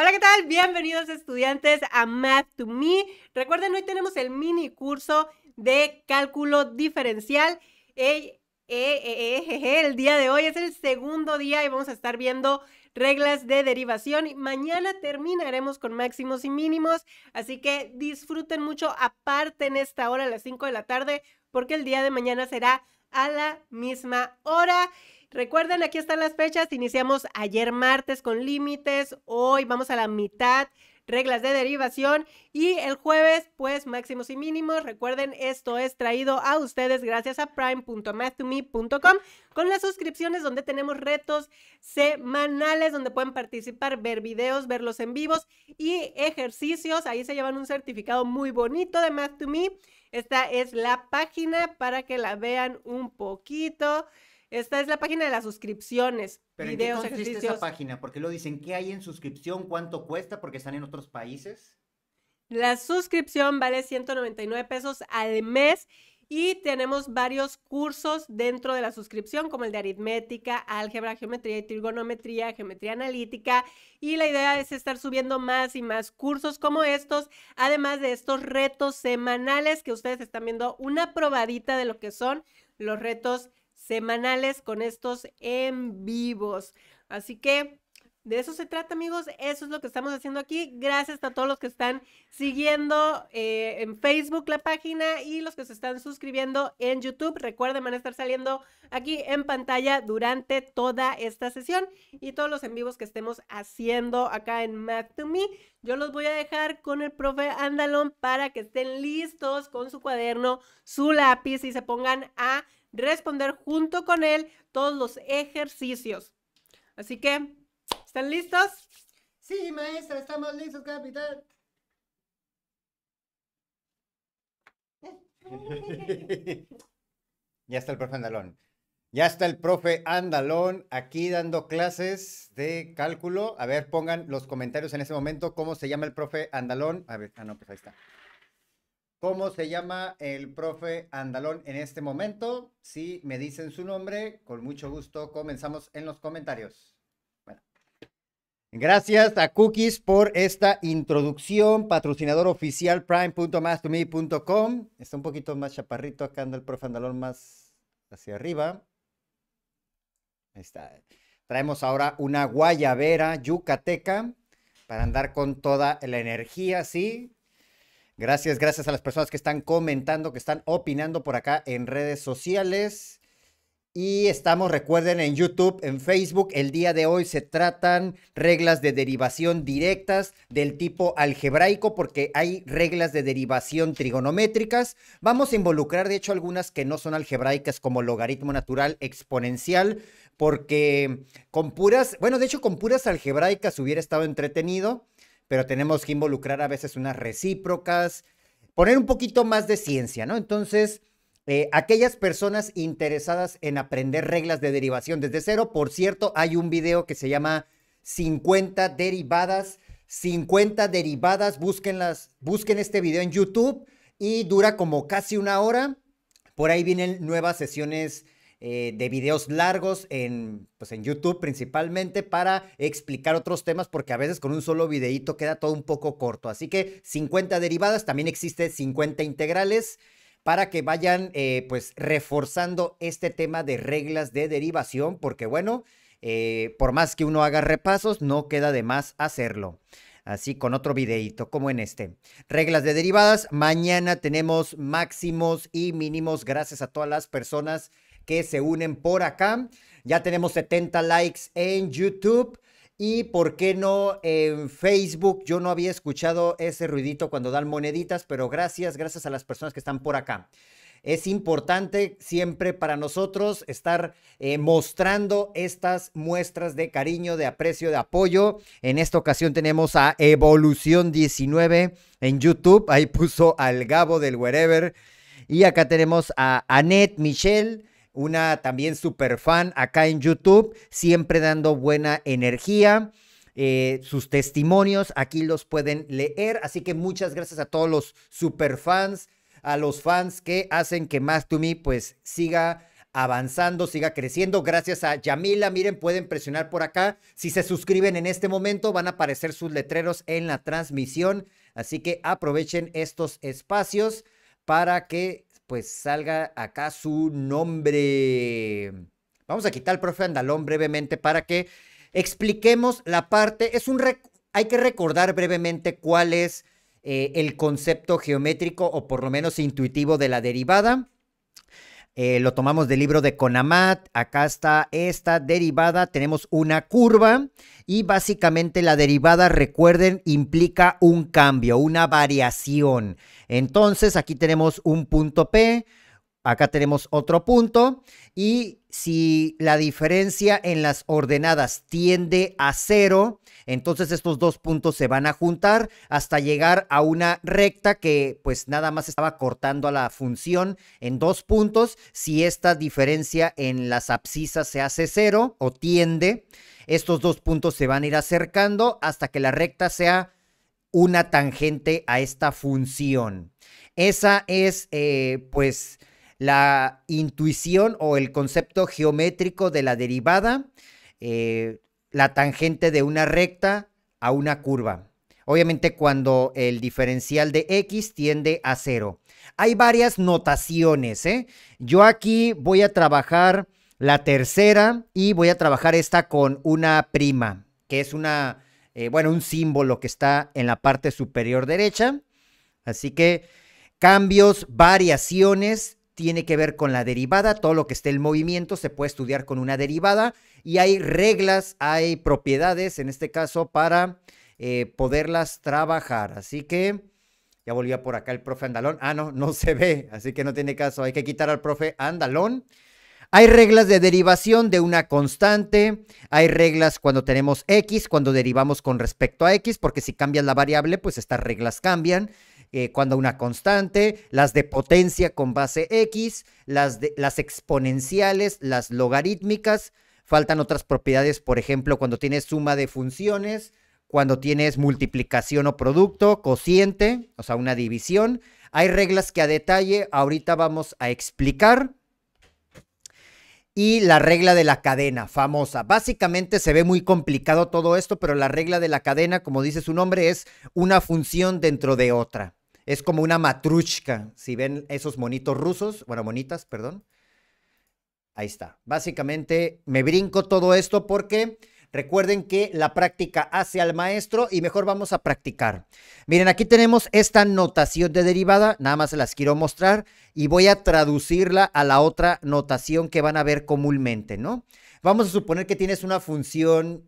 Hola, ¿qué tal? Bienvenidos estudiantes a Math to Me. Recuerden, hoy tenemos el mini curso de cálculo diferencial. Eh, eh, eh, el día de hoy es el segundo día y vamos a estar viendo reglas de derivación. Mañana terminaremos con máximos y mínimos, así que disfruten mucho aparte en esta hora a las 5 de la tarde porque el día de mañana será a la misma hora. Recuerden, aquí están las fechas. Iniciamos ayer martes con límites, hoy vamos a la mitad, reglas de derivación y el jueves, pues máximos y mínimos. Recuerden, esto es traído a ustedes gracias a prime.math2me.com, con las suscripciones donde tenemos retos semanales donde pueden participar, ver videos, verlos en vivos y ejercicios. Ahí se llevan un certificado muy bonito de Math 2 Me. Esta es la página para que la vean un poquito. Esta es la página de las suscripciones. Pero videos, ¿en qué consiste esa página? Porque lo dicen, ¿qué hay en suscripción? ¿Cuánto cuesta? Porque están en otros países. La suscripción vale 199 pesos al mes y tenemos varios cursos dentro de la suscripción, como el de aritmética, álgebra, geometría y trigonometría, geometría analítica. Y la idea es estar subiendo más y más cursos como estos, además de estos retos semanales que ustedes están viendo una probadita de lo que son los retos semanales con estos en vivos. Así que de eso se trata, amigos. Eso es lo que estamos haciendo aquí. Gracias a todos los que están siguiendo eh, en Facebook la página y los que se están suscribiendo en YouTube. Recuerden, van a estar saliendo aquí en pantalla durante toda esta sesión y todos los en vivos que estemos haciendo acá en Math to Me. Yo los voy a dejar con el profe Andalón para que estén listos con su cuaderno, su lápiz y se pongan a responder junto con él todos los ejercicios. Así que, ¿están listos? Sí, maestra, estamos listos, capitán. ya está el profe Andalón. Ya está el profe Andalón aquí dando clases de cálculo. A ver, pongan los comentarios en ese momento. ¿Cómo se llama el profe Andalón? A ver, ah, no, pues ahí está cómo se llama el profe Andalón en este momento. Si me dicen su nombre, con mucho gusto comenzamos en los comentarios. Gracias a Cookies por esta introducción, patrocinador oficial prime.mastome.com. Está un poquito más chaparrito, acá anda el profe Andalón más hacia arriba. Ahí está. Traemos ahora una guayabera yucateca para andar con toda la energía, ¿sí? Gracias, gracias a las personas que están comentando, que están opinando por acá en redes sociales. Y estamos, recuerden, en YouTube, en Facebook. El día de hoy se tratan reglas de derivación directas del tipo algebraico, porque hay reglas de derivación trigonométricas. Vamos a involucrar, de hecho, algunas que no son algebraicas, como logaritmo natural exponencial, porque con puras, bueno, de hecho, con puras algebraicas hubiera estado entretenido pero tenemos que involucrar a veces unas recíprocas, poner un poquito más de ciencia, ¿no? Entonces, eh, aquellas personas interesadas en aprender reglas de derivación desde cero, por cierto, hay un video que se llama 50 derivadas, 50 derivadas, búsquenlas, busquen este video en YouTube y dura como casi una hora. Por ahí vienen nuevas sesiones eh, de videos largos en, pues en YouTube principalmente para explicar otros temas porque a veces con un solo videíto queda todo un poco corto. Así que 50 derivadas, también existe 50 integrales para que vayan eh, pues reforzando este tema de reglas de derivación porque bueno, eh, por más que uno haga repasos, no queda de más hacerlo así con otro videíto como en este. Reglas de derivadas, mañana tenemos máximos y mínimos gracias a todas las personas que se unen por acá. Ya tenemos 70 likes en YouTube. Y por qué no en Facebook, yo no había escuchado ese ruidito cuando dan moneditas, pero gracias, gracias a las personas que están por acá. Es importante siempre para nosotros estar eh, mostrando estas muestras de cariño, de aprecio, de apoyo. En esta ocasión tenemos a Evolución 19 en YouTube. Ahí puso al Gabo del Wherever. Y acá tenemos a Annette Michelle una también super fan acá en YouTube, siempre dando buena energía. Eh, sus testimonios aquí los pueden leer. Así que muchas gracias a todos los fans, a los fans que hacen que Más To Me pues siga avanzando, siga creciendo. Gracias a Yamila. Miren, pueden presionar por acá. Si se suscriben en este momento, van a aparecer sus letreros en la transmisión. Así que aprovechen estos espacios para que pues salga acá su nombre. Vamos a quitar al profe Andalón brevemente para que expliquemos la parte. Es un hay que recordar brevemente cuál es eh, el concepto geométrico o por lo menos intuitivo de la derivada. Eh, lo tomamos del libro de Conamat. Acá está esta derivada. Tenemos una curva y básicamente la derivada, recuerden, implica un cambio, una variación. Entonces aquí tenemos un punto P, Acá tenemos otro punto y si la diferencia en las ordenadas tiende a cero, entonces estos dos puntos se van a juntar hasta llegar a una recta que pues nada más estaba cortando a la función en dos puntos. Si esta diferencia en las abscisas se hace cero o tiende, estos dos puntos se van a ir acercando hasta que la recta sea una tangente a esta función. Esa es, eh, pues, la intuición o el concepto geométrico de la derivada, eh, la tangente de una recta a una curva. Obviamente cuando el diferencial de x tiende a cero. Hay varias notaciones. ¿eh? Yo aquí voy a trabajar la tercera y voy a trabajar esta con una prima, que es una, eh, bueno, un símbolo que está en la parte superior derecha. Así que cambios, variaciones tiene que ver con la derivada, todo lo que esté en movimiento se puede estudiar con una derivada y hay reglas, hay propiedades en este caso para eh, poderlas trabajar. Así que ya volvía por acá el profe Andalón. Ah, no, no se ve, así que no tiene caso, hay que quitar al profe Andalón. Hay reglas de derivación de una constante, hay reglas cuando tenemos x, cuando derivamos con respecto a x, porque si cambias la variable, pues estas reglas cambian. Eh, cuando una constante, las de potencia con base X, las, de, las exponenciales, las logarítmicas, faltan otras propiedades, por ejemplo, cuando tienes suma de funciones, cuando tienes multiplicación o producto, cociente, o sea, una división. Hay reglas que a detalle ahorita vamos a explicar. Y la regla de la cadena, famosa. Básicamente se ve muy complicado todo esto, pero la regla de la cadena, como dice su nombre, es una función dentro de otra. Es como una matruchka, Si ven esos monitos rusos, bueno, monitas, perdón. Ahí está. Básicamente me brinco todo esto porque recuerden que la práctica hace al maestro y mejor vamos a practicar. Miren, aquí tenemos esta notación de derivada, nada más se las quiero mostrar y voy a traducirla a la otra notación que van a ver comúnmente, ¿no? Vamos a suponer que tienes una función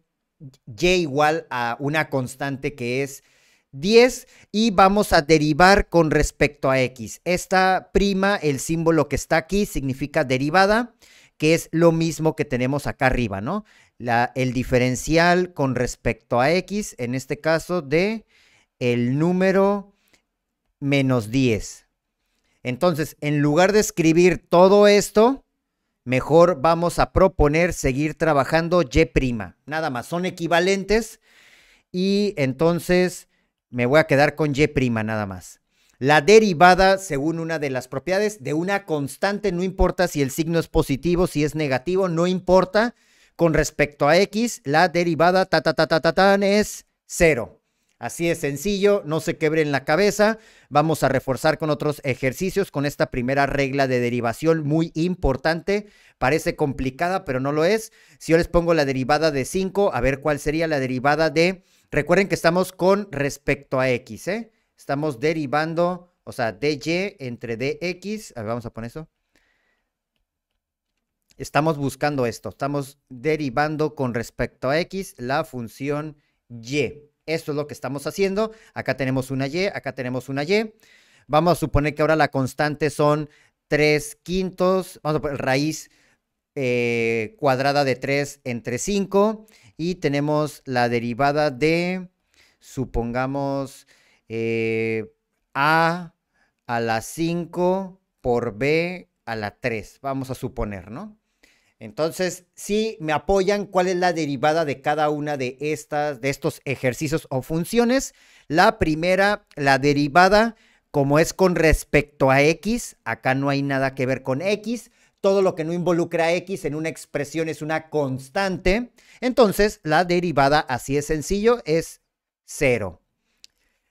y igual a una constante que es 10 y vamos a derivar con respecto a x. Esta prima, el símbolo que está aquí, significa derivada, que es lo mismo que tenemos acá arriba, ¿no? La, el diferencial con respecto a x, en este caso de el número menos 10. Entonces, en lugar de escribir todo esto, mejor vamos a proponer seguir trabajando y'. Nada más, son equivalentes y entonces me voy a quedar con Y' nada más. La derivada, según una de las propiedades, de una constante, no importa si el signo es positivo, si es negativo, no importa. Con respecto a x, la derivada ta, ta, ta, ta, ta, es cero. Así es sencillo, no se en la cabeza. Vamos a reforzar con otros ejercicios con esta primera regla de derivación muy importante. Parece complicada, pero no lo es. Si yo les pongo la derivada de 5, a ver cuál sería la derivada de Recuerden que estamos con respecto a X, ¿eh? Estamos derivando, o sea, dy entre dx. A vamos a poner eso. Estamos buscando esto. Estamos derivando con respecto a X la función Y. esto es lo que estamos haciendo. Acá tenemos una Y, acá tenemos una Y. Vamos a suponer que ahora la constante son 3 quintos. Vamos a poner raíz eh, cuadrada de 3 entre 5 y tenemos la derivada de, supongamos, eh, A a la 5 por B a la 3, vamos a suponer, ¿no? Entonces, si me apoyan cuál es la derivada de cada una de estas, de estos ejercicios o funciones. La primera, la derivada, como es con respecto a X, acá no hay nada que ver con X, todo lo que no involucra a x en una expresión es una constante, entonces la derivada, así es sencillo, es cero.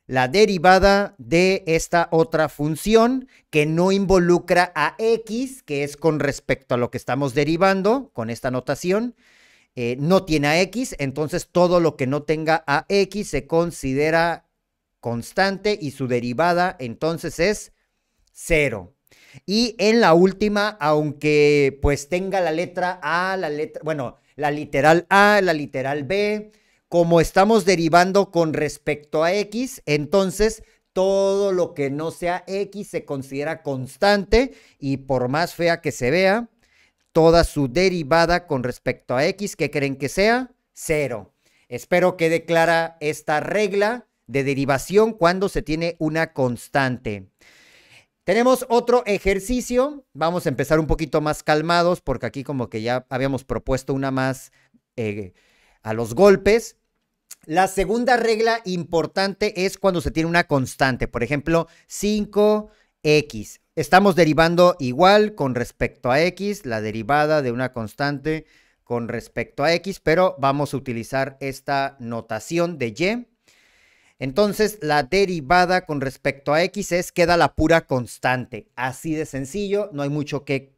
La derivada de esta otra función que no involucra a x, que es con respecto a lo que estamos derivando con esta notación, eh, no tiene a x, entonces todo lo que no tenga a x se considera constante y su derivada entonces es cero. Y en la última, aunque pues tenga la letra A, la letra, bueno, la literal A, la literal B, como estamos derivando con respecto a X, entonces todo lo que no sea X se considera constante y por más fea que se vea, toda su derivada con respecto a X, ¿qué creen que sea? Cero. Espero que declara esta regla de derivación cuando se tiene una constante. Tenemos otro ejercicio. Vamos a empezar un poquito más calmados porque aquí como que ya habíamos propuesto una más eh, a los golpes. La segunda regla importante es cuando se tiene una constante. Por ejemplo, 5x. Estamos derivando igual con respecto a x, la derivada de una constante con respecto a x, pero vamos a utilizar esta notación de y entonces, la derivada con respecto a x es queda la pura constante. Así de sencillo, no hay mucho que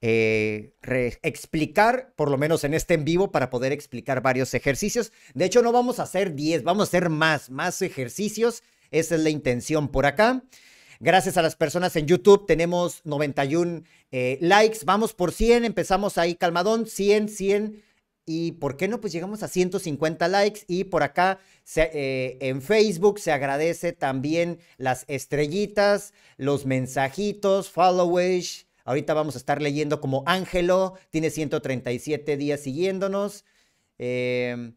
eh, explicar, por lo menos en este en vivo, para poder explicar varios ejercicios. De hecho, no vamos a hacer 10, vamos a hacer más, más ejercicios. Esa es la intención por acá. Gracias a las personas en YouTube, tenemos 91 eh, likes. Vamos por 100, empezamos ahí calmadón, 100, 100. Y por qué no, pues llegamos a 150 likes y por acá eh, en Facebook se agradece también las estrellitas, los mensajitos, followage. Ahorita vamos a estar leyendo como Ángelo, tiene 137 días siguiéndonos. Em,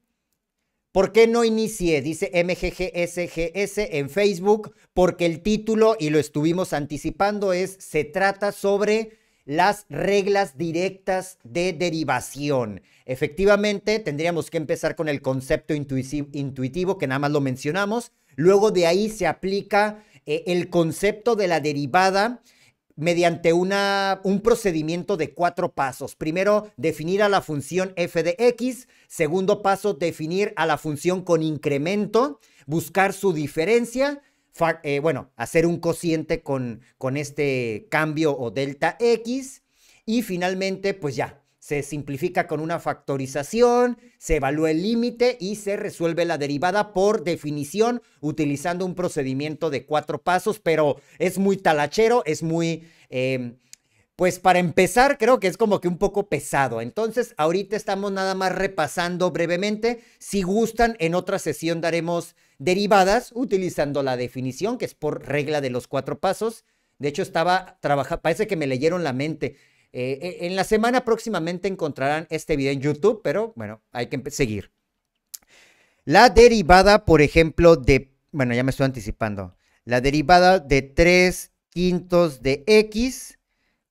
¿Por qué no inicié? Dice MGGSGS en Facebook, porque el título, y lo estuvimos anticipando, es Se trata sobre las reglas directas de derivación. Efectivamente, tendríamos que empezar con el concepto intuitivo que nada más lo mencionamos. Luego de ahí se aplica eh, el concepto de la derivada mediante un procedimiento de cuatro pasos. Primero, definir a la función f de x. Segundo paso, definir a la función con incremento, buscar su diferencia eh, bueno, hacer un cociente con, con este cambio o delta X. Y finalmente, pues ya, se simplifica con una factorización, se evalúa el límite y se resuelve la derivada por definición utilizando un procedimiento de cuatro pasos, pero es muy talachero, es muy... Em, pues para empezar, creo que es como que un poco pesado. Entonces, ahorita estamos nada más repasando brevemente. Si gustan, en otra sesión daremos derivadas utilizando la definición, que es por regla de los cuatro pasos. De hecho, estaba trabajando, parece que me leyeron la mente. Eh, eh, en la semana próximamente encontrarán este video en YouTube, pero bueno, hay que seguir. La derivada, por ejemplo, de, bueno, ya me estoy anticipando, la derivada de 3 quintos de x,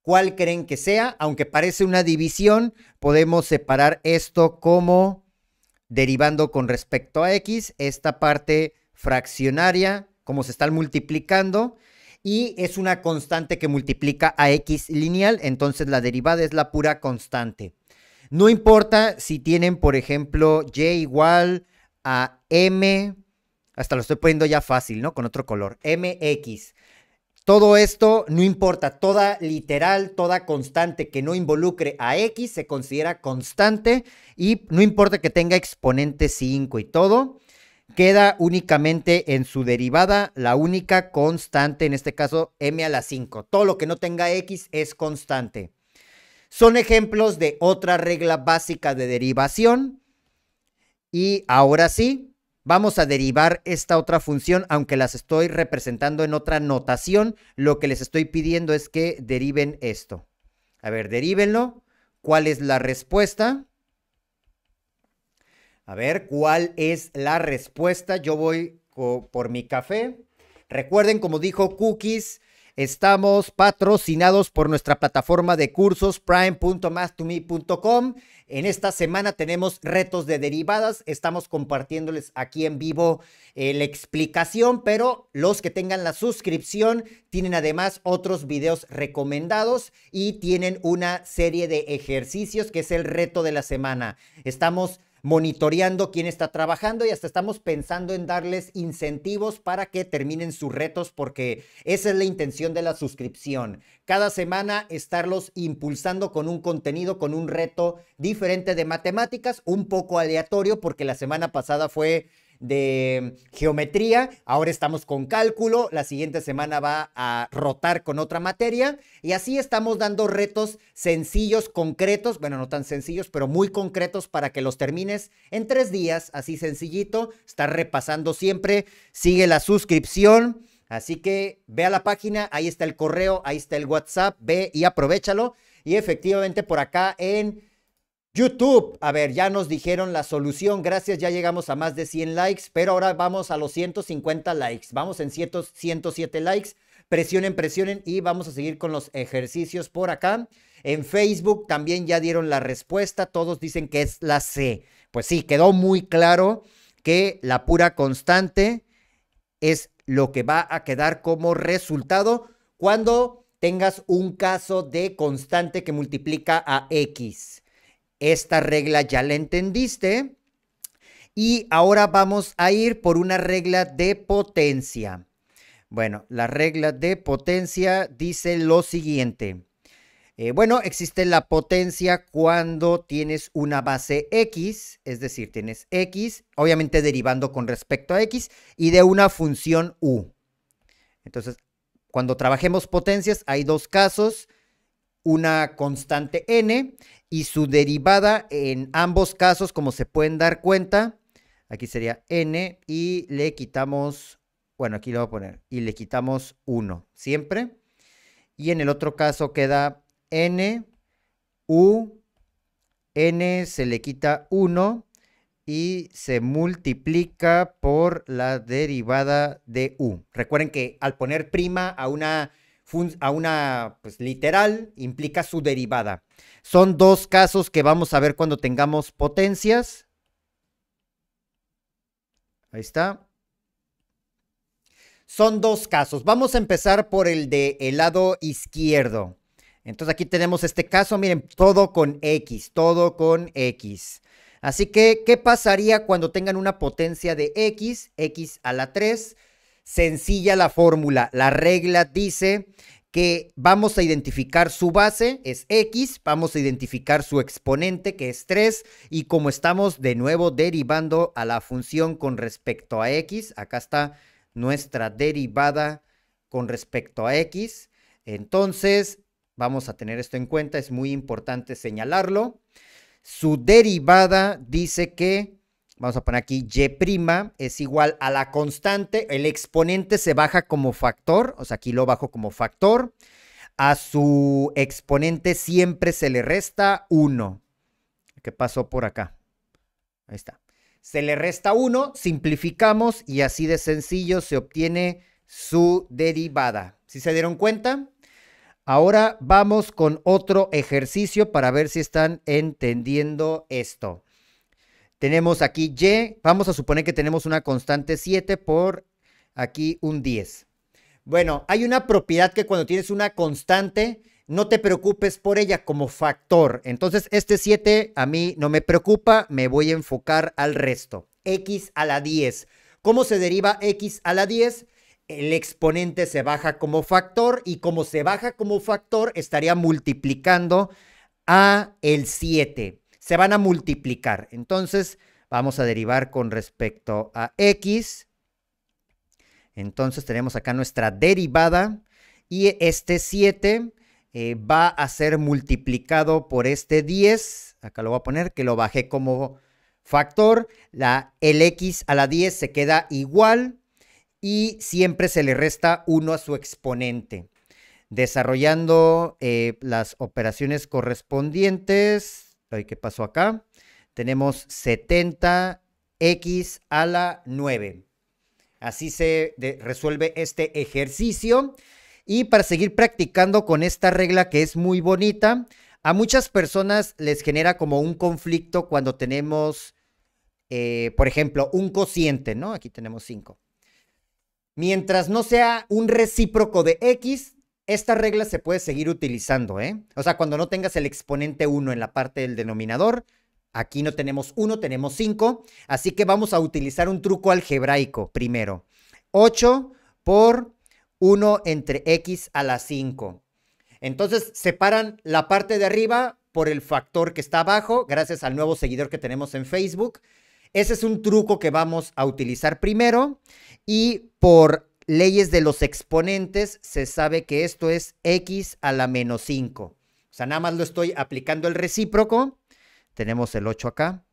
¿cuál creen que sea? Aunque parece una división, podemos separar esto como derivando con respecto a x, esta parte fraccionaria, como se están multiplicando, y es una constante que multiplica a x lineal, entonces la derivada es la pura constante. No importa si tienen, por ejemplo, y igual a m, hasta lo estoy poniendo ya fácil, ¿no? Con otro color, mx. Todo esto no importa, toda literal, toda constante que no involucre a x se considera constante y no importa que tenga exponente 5 y todo, queda únicamente en su derivada la única constante, en este caso m a la 5. Todo lo que no tenga x es constante. Son ejemplos de otra regla básica de derivación. Y ahora sí, vamos a derivar esta otra función, aunque las estoy representando en otra notación, lo que les estoy pidiendo es que deriven esto. A ver, derívenlo. ¿Cuál es la respuesta? A ver, ¿cuál es la respuesta? Yo voy por mi café. Recuerden, como dijo Cookies, Estamos patrocinados por nuestra plataforma de cursos prime.mat2me.com. En esta semana tenemos retos de derivadas. Estamos compartiéndoles aquí en vivo eh, la explicación, pero los que tengan la suscripción tienen además otros videos recomendados y tienen una serie de ejercicios que es el reto de la semana. Estamos monitoreando quién está trabajando y hasta estamos pensando en darles incentivos para que terminen sus retos porque esa es la intención de la suscripción. Cada semana estarlos impulsando con un contenido, con un reto diferente de matemáticas, un poco aleatorio porque la semana pasada fue de geometría, ahora estamos con cálculo, la siguiente semana va a rotar con otra materia y así estamos dando retos sencillos, concretos, bueno, no tan sencillos, pero muy concretos para que los termines en tres días, así sencillito, está repasando siempre, sigue la suscripción. Así que ve a la página, ahí está el correo, ahí está el WhatsApp, ve y aprovechalo. Y efectivamente por acá en YouTube, a ver, ya nos dijeron la solución, gracias, ya llegamos a más de 100 likes, pero ahora vamos a los 150 likes, vamos en 107 likes, presionen, presionen y vamos a seguir con los ejercicios por acá. En Facebook también ya dieron la respuesta, todos dicen que es la C. Pues sí, quedó muy claro que la pura constante es lo que va a quedar como resultado cuando tengas un caso de constante que multiplica a X. Esta regla ya la entendiste. Y ahora vamos a ir por una regla de potencia. Bueno, la regla de potencia dice lo siguiente. Eh, bueno, existe la potencia cuando tienes una base x, es decir, tienes x, obviamente derivando con respecto a x, y de una función u. Entonces, cuando trabajemos potencias, hay dos casos, una constante n y su derivada en ambos casos, como se pueden dar cuenta, aquí sería n y le quitamos, bueno, aquí lo voy a poner, y le quitamos 1 siempre. Y en el otro caso queda n, u, n se le quita 1 y se multiplica por la derivada de u. Recuerden que al poner prima a una a una pues, literal implica su derivada. Son dos casos que vamos a ver cuando tengamos potencias. Ahí está. Son dos casos. Vamos a empezar por el de el lado izquierdo. Entonces aquí tenemos este caso, miren, todo con X, todo con X. Así que, ¿qué pasaría cuando tengan una potencia de X, X a la 3? Sencilla la fórmula. La regla dice que vamos a identificar su base, es x, vamos a identificar su exponente, que es 3, y como estamos de nuevo derivando a la función con respecto a x, acá está nuestra derivada con respecto a x, entonces vamos a tener esto en cuenta, es muy importante señalarlo. Su derivada dice que vamos a poner aquí Y' es igual a la constante, el exponente se baja como factor, o sea, aquí lo bajo como factor, a su exponente siempre se le resta 1. ¿Qué pasó por acá? Ahí está. Se le resta 1, simplificamos y así de sencillo se obtiene su derivada. ¿Sí se dieron cuenta? Ahora vamos con otro ejercicio para ver si están entendiendo esto. Tenemos aquí Y, vamos a suponer que tenemos una constante 7 por aquí un 10. Bueno, hay una propiedad que cuando tienes una constante, no te preocupes por ella como factor. Entonces, este 7 a mí no me preocupa, me voy a enfocar al resto. X a la 10. ¿Cómo se deriva X a la 10? El exponente se baja como factor y como se baja como factor, estaría multiplicando a el 7 se van a multiplicar. Entonces, vamos a derivar con respecto a x. Entonces, tenemos acá nuestra derivada y este 7 eh, va a ser multiplicado por este 10. Acá lo voy a poner que lo bajé como factor. La, el x a la 10 se queda igual y siempre se le resta 1 a su exponente. Desarrollando eh, las operaciones correspondientes, ver qué pasó acá. Tenemos 70x a la 9. Así se resuelve este ejercicio. Y para seguir practicando con esta regla que es muy bonita, a muchas personas les genera como un conflicto cuando tenemos, eh, por ejemplo, un cociente, ¿no? Aquí tenemos 5. Mientras no sea un recíproco de x, esta regla se puede seguir utilizando, ¿eh? O sea, cuando no tengas el exponente 1 en la parte del denominador, aquí no tenemos 1, tenemos 5, así que vamos a utilizar un truco algebraico primero. 8 por 1 entre x a la 5. Entonces separan la parte de arriba por el factor que está abajo, gracias al nuevo seguidor que tenemos en Facebook. Ese es un truco que vamos a utilizar primero. Y por leyes de los exponentes, se sabe que esto es x a la menos 5. O sea, nada más lo estoy aplicando el recíproco. Tenemos el 8 acá.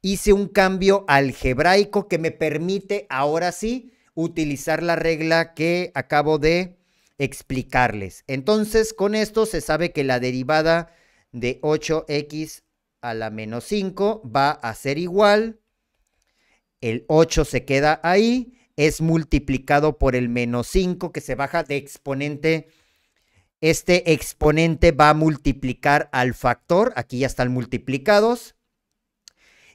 Hice un cambio algebraico que me permite ahora sí utilizar la regla que acabo de explicarles. Entonces, con esto se sabe que la derivada de 8x a la menos 5 va a ser igual. El 8 se queda ahí es multiplicado por el menos 5 que se baja de exponente. Este exponente va a multiplicar al factor. Aquí ya están multiplicados.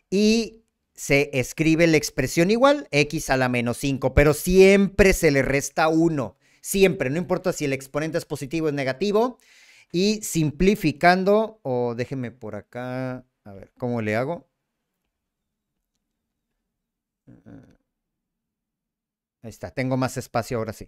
Y se escribe la expresión igual, x a la menos 5, pero siempre se le resta 1. Siempre, no importa si el exponente es positivo o es negativo. Y simplificando, o déjenme por acá, a ver, ¿cómo le hago? Ahí está, tengo más espacio ahora sí.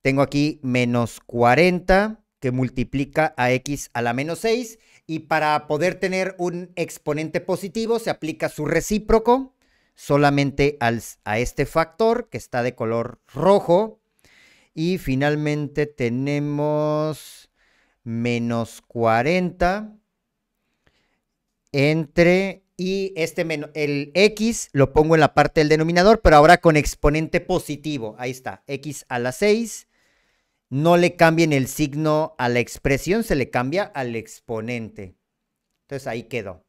Tengo aquí menos 40 que multiplica a x a la menos 6 y para poder tener un exponente positivo se aplica su recíproco solamente a este factor que está de color rojo y finalmente tenemos menos 40 entre y este el x lo pongo en la parte del denominador, pero ahora con exponente positivo. Ahí está, x a la 6. No le cambien el signo a la expresión, se le cambia al exponente. Entonces ahí quedó.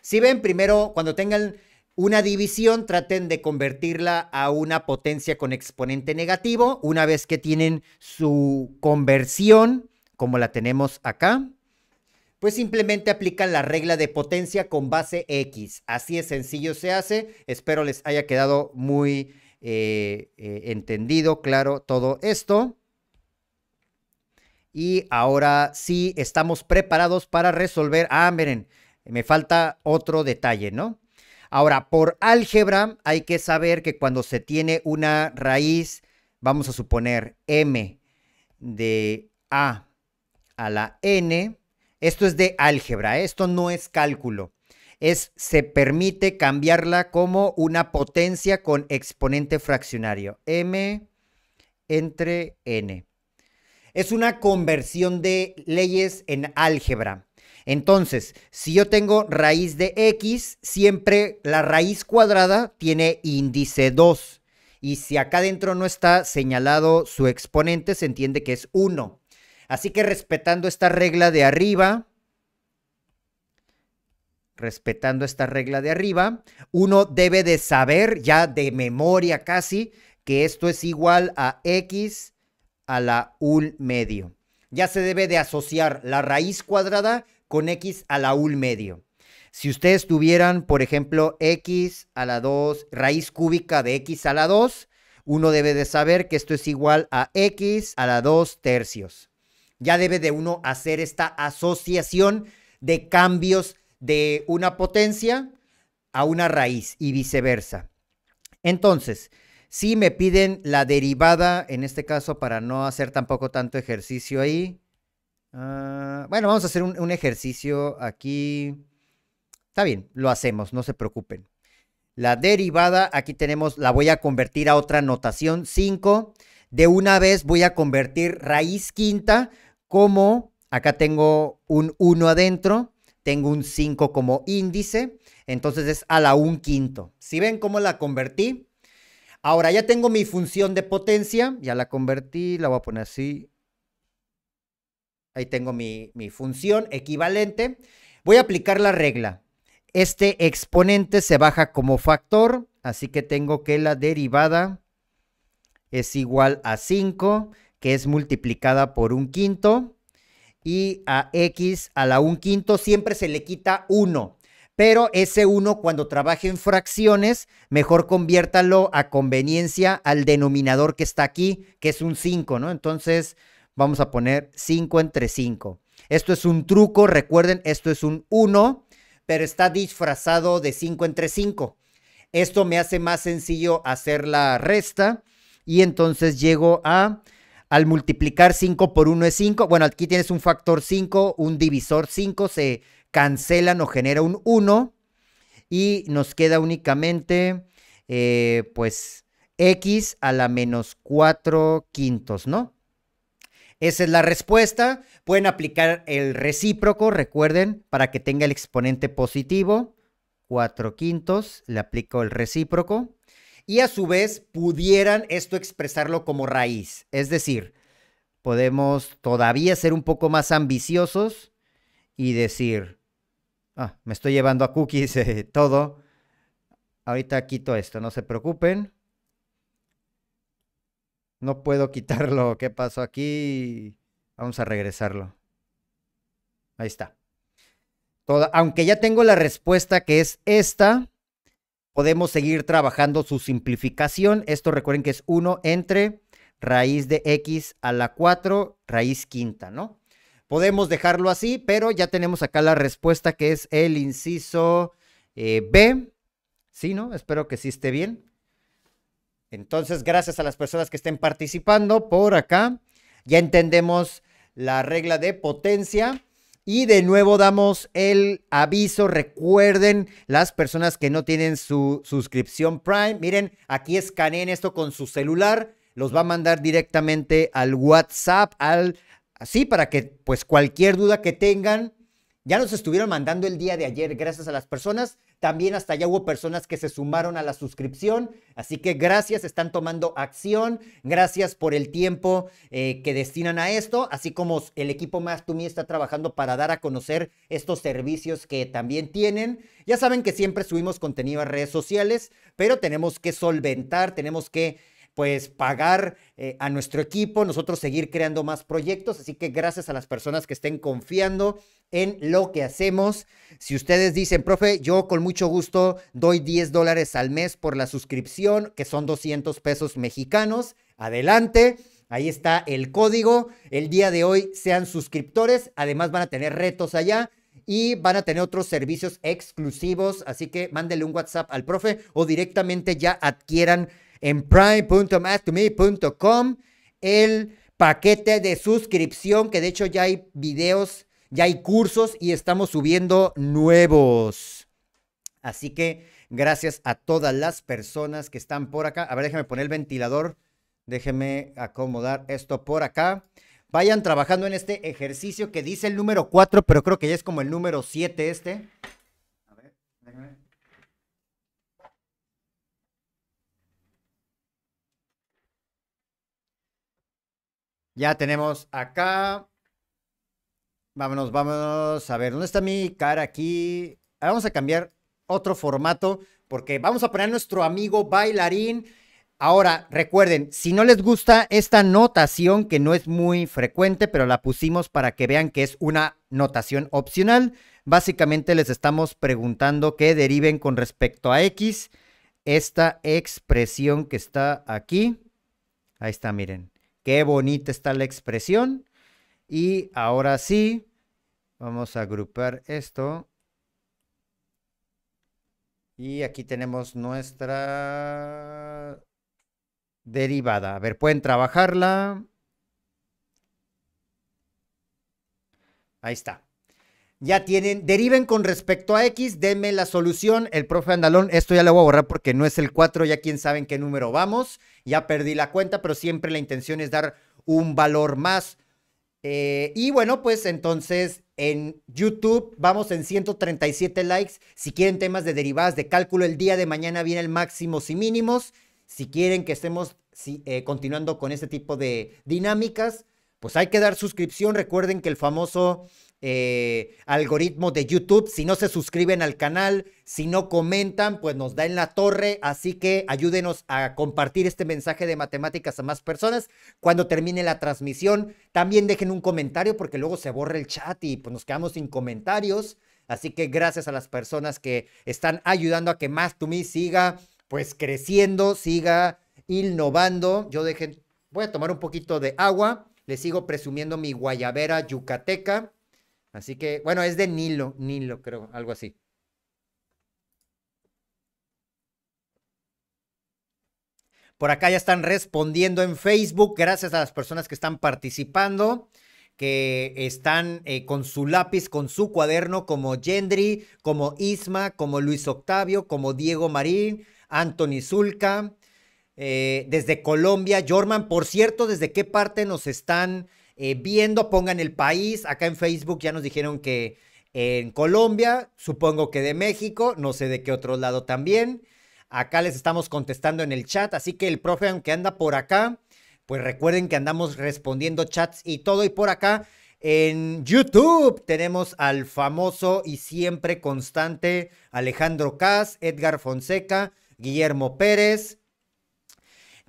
Si ven, primero, cuando tengan una división, traten de convertirla a una potencia con exponente negativo. Una vez que tienen su conversión, como la tenemos acá, pues simplemente aplican la regla de potencia con base X. Así es sencillo se hace. Espero les haya quedado muy eh, eh, entendido, claro, todo esto. Y ahora sí estamos preparados para resolver. Ah, miren, me falta otro detalle, ¿no? Ahora, por álgebra hay que saber que cuando se tiene una raíz, vamos a suponer m de a a la n, esto es de álgebra, ¿eh? esto no es cálculo. Es, se permite cambiarla como una potencia con exponente fraccionario. M entre N. Es una conversión de leyes en álgebra. Entonces, si yo tengo raíz de x, siempre la raíz cuadrada tiene índice 2. Y si acá dentro no está señalado su exponente, se entiende que es 1. Así que respetando esta regla de arriba, respetando esta regla de arriba, uno debe de saber ya de memoria casi que esto es igual a x a la 1 medio. Ya se debe de asociar la raíz cuadrada con x a la 1 medio. Si ustedes tuvieran, por ejemplo, x a la 2, raíz cúbica de x a la 2, uno debe de saber que esto es igual a x a la 2 tercios. Ya debe de uno hacer esta asociación de cambios de una potencia a una raíz y viceversa. Entonces, si me piden la derivada, en este caso para no hacer tampoco tanto ejercicio ahí. Ah, bueno, vamos a hacer un, un ejercicio aquí. Está bien, lo hacemos, no se preocupen. La derivada, aquí tenemos, la voy a convertir a otra notación 5. De una vez voy a convertir raíz quinta como acá tengo un 1 adentro, tengo un 5 como índice, entonces es a la 1 quinto. Si ven cómo la convertí? Ahora ya tengo mi función de potencia, ya la convertí, la voy a poner así. Ahí tengo mi, mi función equivalente. Voy a aplicar la regla. Este exponente se baja como factor, así que tengo que la derivada es igual a 5 que es multiplicada por un quinto. Y a x a la un quinto siempre se le quita 1. Pero ese 1 cuando trabaje en fracciones, mejor conviértalo a conveniencia al denominador que está aquí, que es un 5, ¿no? Entonces vamos a poner 5 entre 5. Esto es un truco, recuerden, esto es un 1, pero está disfrazado de 5 entre 5. Esto me hace más sencillo hacer la resta y entonces llego a al multiplicar 5 por 1 es 5. Bueno, aquí tienes un factor 5, un divisor 5, se cancela, nos genera un 1 y nos queda únicamente, eh, pues, x a la menos 4 quintos, ¿no? Esa es la respuesta. Pueden aplicar el recíproco, recuerden, para que tenga el exponente positivo. 4 quintos, le aplico el recíproco y a su vez pudieran esto expresarlo como raíz. Es decir, podemos todavía ser un poco más ambiciosos y decir, ah, me estoy llevando a cookies eh, todo. Ahorita quito esto, no se preocupen. No puedo quitarlo. ¿Qué pasó aquí? Vamos a regresarlo. Ahí está. aunque ya tengo la respuesta que es esta, podemos seguir trabajando su simplificación. Esto recuerden que es 1 entre raíz de x a la 4, raíz quinta, ¿no? Podemos dejarlo así, pero ya tenemos acá la respuesta que es el inciso eh, B. Sí, ¿no? Espero que sí esté bien. Entonces, gracias a las personas que estén participando por acá. Ya entendemos la regla de potencia. Y de nuevo damos el aviso. Recuerden las personas que no tienen su suscripción Prime. Miren, aquí escaneen esto con su celular. Los va a mandar directamente al WhatsApp, al así para que pues cualquier duda que tengan ya nos estuvieron mandando el día de ayer, gracias a las personas. También hasta ya hubo personas que se sumaron a la suscripción. Así que gracias, están tomando acción. Gracias por el tiempo eh, que destinan a esto. Así como el equipo Más Tú está trabajando para dar a conocer estos servicios que también tienen. Ya saben que siempre subimos contenido a redes sociales, pero tenemos que solventar, tenemos que pues pagar eh, a nuestro equipo, nosotros seguir creando más proyectos. Así que gracias a las personas que estén confiando en lo que hacemos. Si ustedes dicen, profe, yo con mucho gusto doy 10 dólares al mes por la suscripción, que son 200 pesos mexicanos, adelante. Ahí está el código. El día de hoy sean suscriptores. Además van a tener retos allá y van a tener otros servicios exclusivos. Así que mándele un WhatsApp al profe o directamente ya adquieran en prime.mastome.com el paquete de suscripción, que de hecho ya hay videos, ya hay cursos y estamos subiendo nuevos. Así que gracias a todas las personas que están por acá. A ver, déjame poner el ventilador. Déjeme acomodar esto por acá. Vayan trabajando en este ejercicio que dice el número 4, pero creo que ya es como el número 7 este. A ver, déjame. Ya tenemos acá. Vámonos, vámonos. A ver, ¿dónde está mi cara aquí? Ah, vamos a cambiar otro formato porque vamos a poner a nuestro amigo bailarín. Ahora, recuerden, si no les gusta esta notación, que no es muy frecuente, pero la pusimos para que vean que es una notación opcional, básicamente les estamos preguntando ¿Qué deriven con respecto a X esta expresión que está aquí. Ahí está, miren. Qué bonita está la expresión. Y ahora sí, vamos a agrupar esto. Y aquí tenemos nuestra derivada. A ver, pueden trabajarla. Ahí está ya tienen, deriven con respecto a X, denme la solución. El profe Andalón, esto ya lo voy a borrar porque no es el 4, ya quién sabe en qué número vamos. Ya perdí la cuenta, pero siempre la intención es dar un valor más. Eh, y bueno, pues entonces en YouTube vamos en 137 likes. Si quieren temas de derivadas de cálculo, el día de mañana viene el máximos y mínimos. Si quieren que estemos eh, continuando con este tipo de dinámicas, pues hay que dar suscripción. Recuerden que el famoso eh, algoritmo de YouTube. Si no se suscriben al canal, si no comentan, pues nos da en la torre. Así que ayúdenos a compartir este mensaje de matemáticas a más personas. Cuando termine la transmisión, también dejen un comentario porque luego se borra el chat y pues nos quedamos sin comentarios. Así que gracias a las personas que están ayudando a que Más to Me siga pues creciendo, siga innovando. Yo dejen, voy a tomar un poquito de agua. le sigo presumiendo mi guayabera yucateca. Así que, bueno, es de Nilo, Nilo creo, algo así. Por acá ya están respondiendo en Facebook. Gracias a las personas que están participando, que están eh, con su lápiz, con su cuaderno, como Gendry, como Isma, como Luis Octavio, como Diego Marín, Anthony Zulca, eh, desde Colombia, Jorman. Por cierto, ¿desde qué parte nos están eh, viendo, pongan el país. Acá en Facebook ya nos dijeron que en Colombia, supongo que de México, no sé de qué otro lado también. Acá les estamos contestando en el chat, así que el profe, aunque anda por acá, pues recuerden que andamos respondiendo chats y todo. Y por acá en YouTube tenemos al famoso y siempre constante Alejandro Cas, Edgar Fonseca, Guillermo Pérez,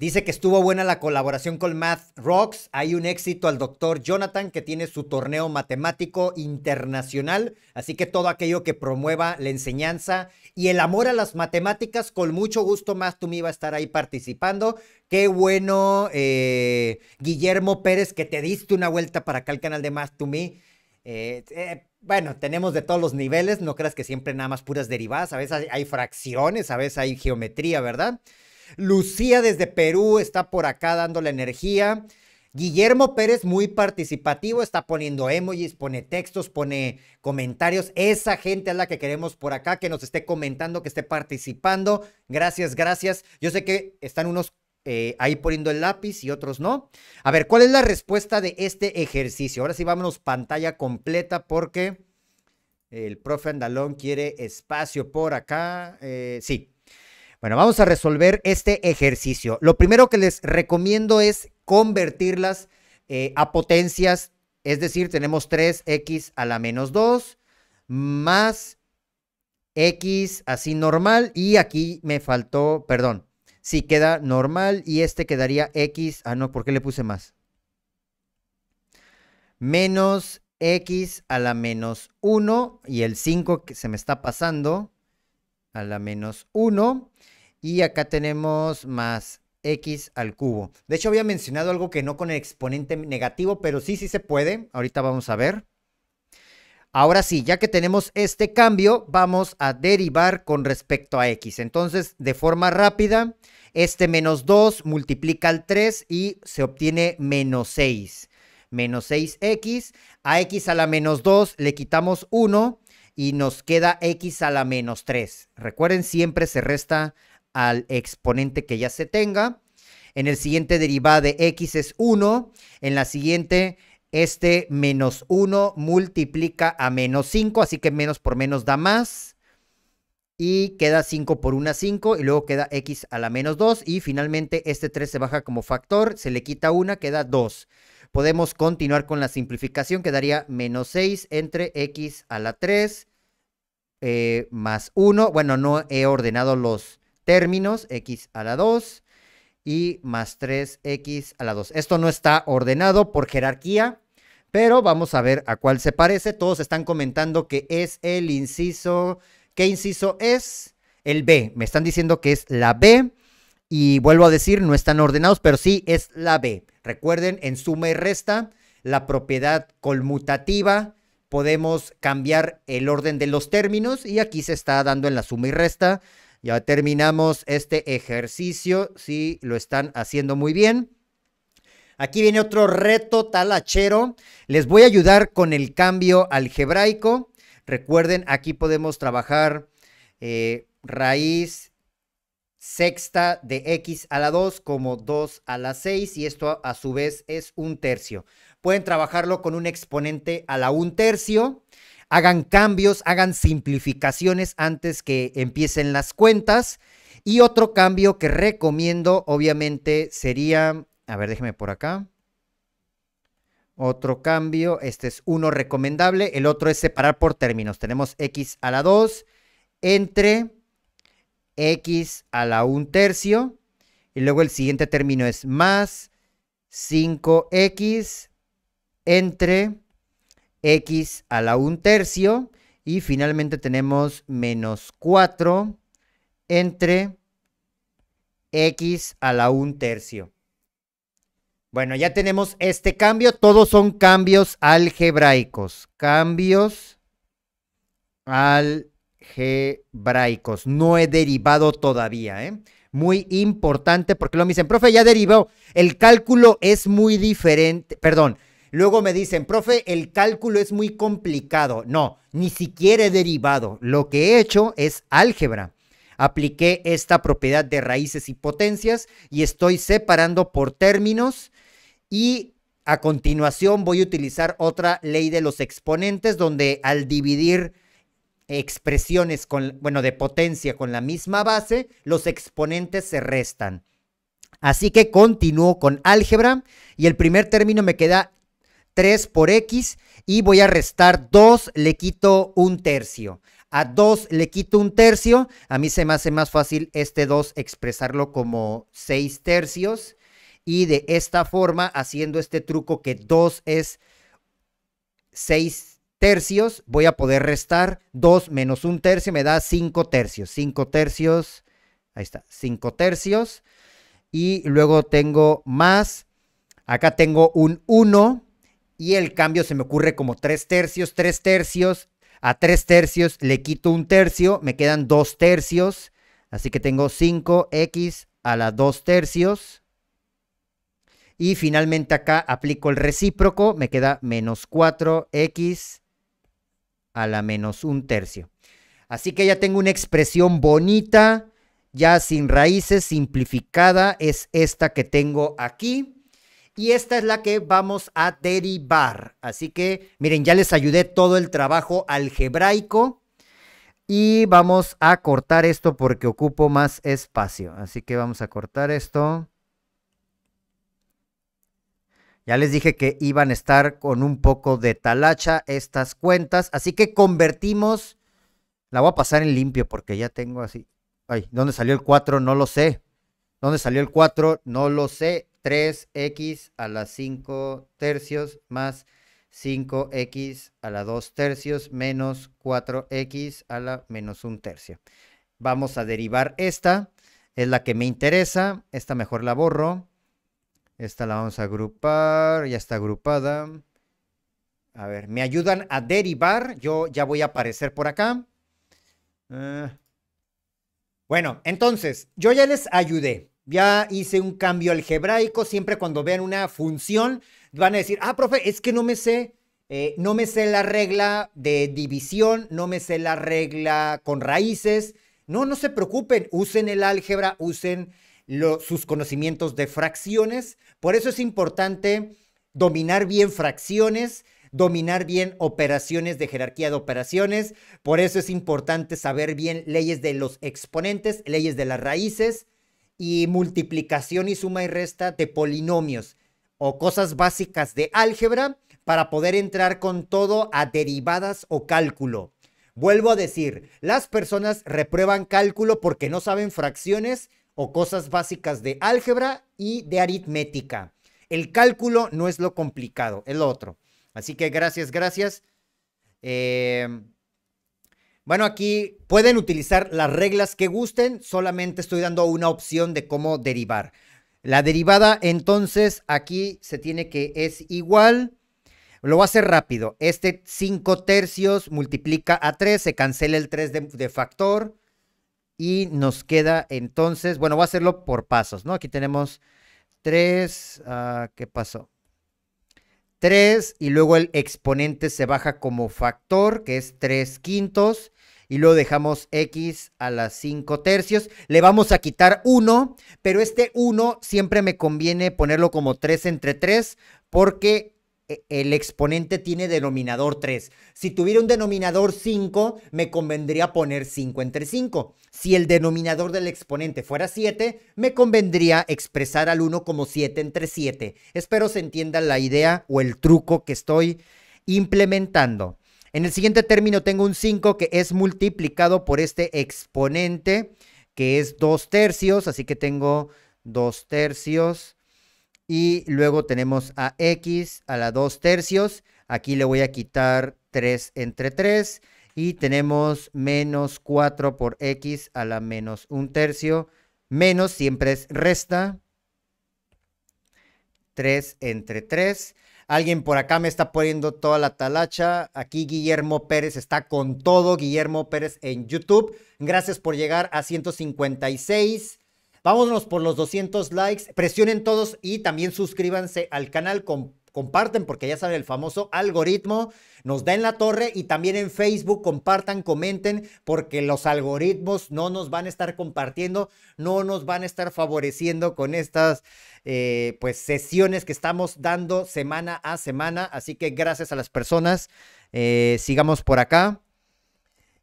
Dice que estuvo buena la colaboración con Math Rocks. Hay un éxito al doctor Jonathan que tiene su torneo matemático internacional. Así que todo aquello que promueva la enseñanza y el amor a las matemáticas, con mucho gusto math Tumi me va a estar ahí participando. Qué bueno, eh, Guillermo Pérez, que te diste una vuelta para acá al canal de math to Me. Eh, eh, bueno, tenemos de todos los niveles, no creas que siempre nada más puras derivadas, a veces hay fracciones, a veces hay geometría, ¿verdad? Lucía desde Perú está por acá dando la energía. Guillermo Pérez, muy participativo, está poniendo emojis, pone textos, pone comentarios. Esa gente es la que queremos por acá, que nos esté comentando, que esté participando. Gracias, gracias. Yo sé que están unos eh, ahí poniendo el lápiz y otros no. A ver, ¿cuál es la respuesta de este ejercicio? Ahora sí, vámonos pantalla completa porque el profe Andalón quiere espacio por acá. Eh, sí. Bueno, vamos a resolver este ejercicio. Lo primero que les recomiendo es convertirlas eh, a potencias, es decir, tenemos 3x a la menos 2 más x así normal y aquí me faltó, perdón, si sí, queda normal y este quedaría x, ah no, ¿por qué le puse más? Menos x a la menos 1 y el 5 que se me está pasando a la menos 1 y acá tenemos más x al cubo. De hecho, había mencionado algo que no con el exponente negativo, pero sí, sí se puede. Ahorita vamos a ver. Ahora sí, ya que tenemos este cambio, vamos a derivar con respecto a x. Entonces, de forma rápida, este menos 2 multiplica al 3 y se obtiene menos 6. Menos 6x. A x a la menos 2 le quitamos 1 y nos queda x a la menos 3. Recuerden, siempre se resta al exponente que ya se tenga. En el siguiente derivada de x es 1. En la siguiente, este menos 1 multiplica a menos 5, así que menos por menos da más. Y queda 5 por 1, 5. Y luego queda x a la menos 2. Y finalmente este 3 se baja como factor, se le quita 1, queda 2. Podemos continuar con la simplificación, quedaría menos 6 entre x a la 3 eh, más 1. Bueno, no he ordenado los, términos, x a la 2 y más 3x a la 2. Esto no está ordenado por jerarquía, pero vamos a ver a cuál se parece. Todos están comentando que es el inciso, ¿qué inciso es? El B. Me están diciendo que es la B y vuelvo a decir, no están ordenados, pero sí es la B. Recuerden, en suma y resta, la propiedad colmutativa, podemos cambiar el orden de los términos y aquí se está dando en la suma y resta ya terminamos este ejercicio, si sí, lo están haciendo muy bien. Aquí viene otro reto talachero. Les voy a ayudar con el cambio algebraico. Recuerden, aquí podemos trabajar eh, raíz sexta de x a la 2 como 2 a la 6 y esto a, su vez es un tercio. Pueden trabajarlo con un exponente a la un tercio hagan cambios, hagan simplificaciones antes que empiecen las cuentas. Y otro cambio que recomiendo, obviamente, sería, a ver, déjeme por acá. Otro cambio, este es uno recomendable, el otro es separar por términos. Tenemos x a la 2 entre x a la 1 tercio y luego el siguiente término es más 5x entre x a la 1 tercio y finalmente tenemos menos 4 entre x a la 1 tercio. Bueno, ya tenemos este cambio. Todos son cambios algebraicos. Cambios algebraicos. No he derivado todavía, ¿eh? Muy importante porque lo me dicen, profe, ya derivó. El cálculo es muy diferente. Perdón, Luego me dicen, profe, el cálculo es muy complicado. No, ni siquiera he derivado. Lo que he hecho es álgebra. Apliqué esta propiedad de raíces y potencias y estoy separando por términos y a continuación voy a utilizar otra ley de los exponentes donde al dividir expresiones con, bueno, de potencia con la misma base, los exponentes se restan. Así que continúo con álgebra y el primer término me queda 3 por x y voy a restar 2, le quito un tercio. A 2 le quito un tercio, a mí se me hace más fácil este 2 expresarlo como 6 tercios y de esta forma haciendo este truco que 2 es 6 tercios, voy a poder restar 2 menos 1 tercio, me da 5 tercios, 5 tercios, ahí está, 5 tercios y luego tengo más, acá tengo un 1 y el cambio se me ocurre como tres tercios, tres tercios, a tres tercios le quito un tercio, me quedan dos tercios, así que tengo 5x a la 2 tercios. Y finalmente acá aplico el recíproco, me queda menos 4x a la menos un tercio. Así que ya tengo una expresión bonita, ya sin raíces, simplificada, es esta que tengo aquí y esta es la que vamos a derivar. Así que, miren, ya les ayudé todo el trabajo algebraico y vamos a cortar esto porque ocupo más espacio. Así que vamos a cortar esto. Ya les dije que iban a estar con un poco de talacha estas cuentas, así que convertimos... La voy a pasar en limpio porque ya tengo así. Ay, ¿dónde salió el 4? No lo sé. ¿Dónde salió el 4? No lo sé. 3x a la 5 tercios más 5x a la 2 tercios menos 4x a la menos 1 tercio. Vamos a derivar esta, es la que me interesa, esta mejor la borro, esta la vamos a agrupar, ya está agrupada. A ver, me ayudan a derivar, yo ya voy a aparecer por acá. Ah. Bueno, entonces, yo ya les ayudé ya hice un cambio algebraico, siempre cuando vean una función van a decir, ah, profe, es que no me sé, eh, no me sé la regla de división, no me sé la regla con raíces. No, no se preocupen, usen el álgebra, usen sus conocimientos de fracciones. Por eso es importante dominar bien fracciones, dominar bien operaciones de jerarquía de operaciones. Por eso es importante saber bien leyes de los exponentes, leyes de las raíces, y multiplicación y suma y resta de polinomios o cosas básicas de álgebra para poder entrar con todo a derivadas o cálculo. Vuelvo a decir, las personas reprueban cálculo porque no saben fracciones o cosas básicas de álgebra y de aritmética. El cálculo no es lo complicado, es lo otro. Así que gracias, gracias. Eh, bueno, aquí pueden utilizar las reglas que gusten, solamente estoy dando una opción de cómo derivar. La derivada entonces aquí se tiene que es igual, lo voy a hacer rápido, este 5 tercios multiplica a 3, se cancela el 3 de, factor y nos queda entonces, bueno, voy a hacerlo por pasos, ¿no? Aquí tenemos 3, ah, ¿qué pasó? 3 y luego el exponente se baja como factor, que es 3 quintos, y luego dejamos X a las 5 tercios. Le vamos a quitar 1, pero este 1 siempre me conviene ponerlo como 3 entre 3 porque eh, el exponente tiene denominador 3. Si tuviera un denominador 5, me convendría poner 5 entre 5. Si el denominador del exponente fuera 7, me convendría expresar al 1 como 7 entre 7. Espero se entienda la idea o el truco que estoy implementando. En el siguiente término tengo un 5 que es multiplicado por este exponente, que es 2 tercios, así que tengo 2 tercios. Y luego tenemos a x a la 2 tercios. Aquí le voy a quitar 3 entre 3. Y tenemos menos 4 por x a la menos 1 tercio. Menos siempre es resta. 3 entre 3. Alguien por acá me está poniendo toda la talacha. Aquí Guillermo Pérez está con todo. Guillermo Pérez en YouTube. Gracias por llegar a 156. Vámonos por los 200 likes. Presionen todos y también suscríbanse al canal. Con comparten porque ya saben el famoso algoritmo, nos da en la torre y también en Facebook compartan, comenten porque los algoritmos no nos van a estar compartiendo, no nos van a estar favoreciendo con estas eh, pues sesiones que estamos dando semana a semana, así que gracias a las personas, eh, sigamos por acá.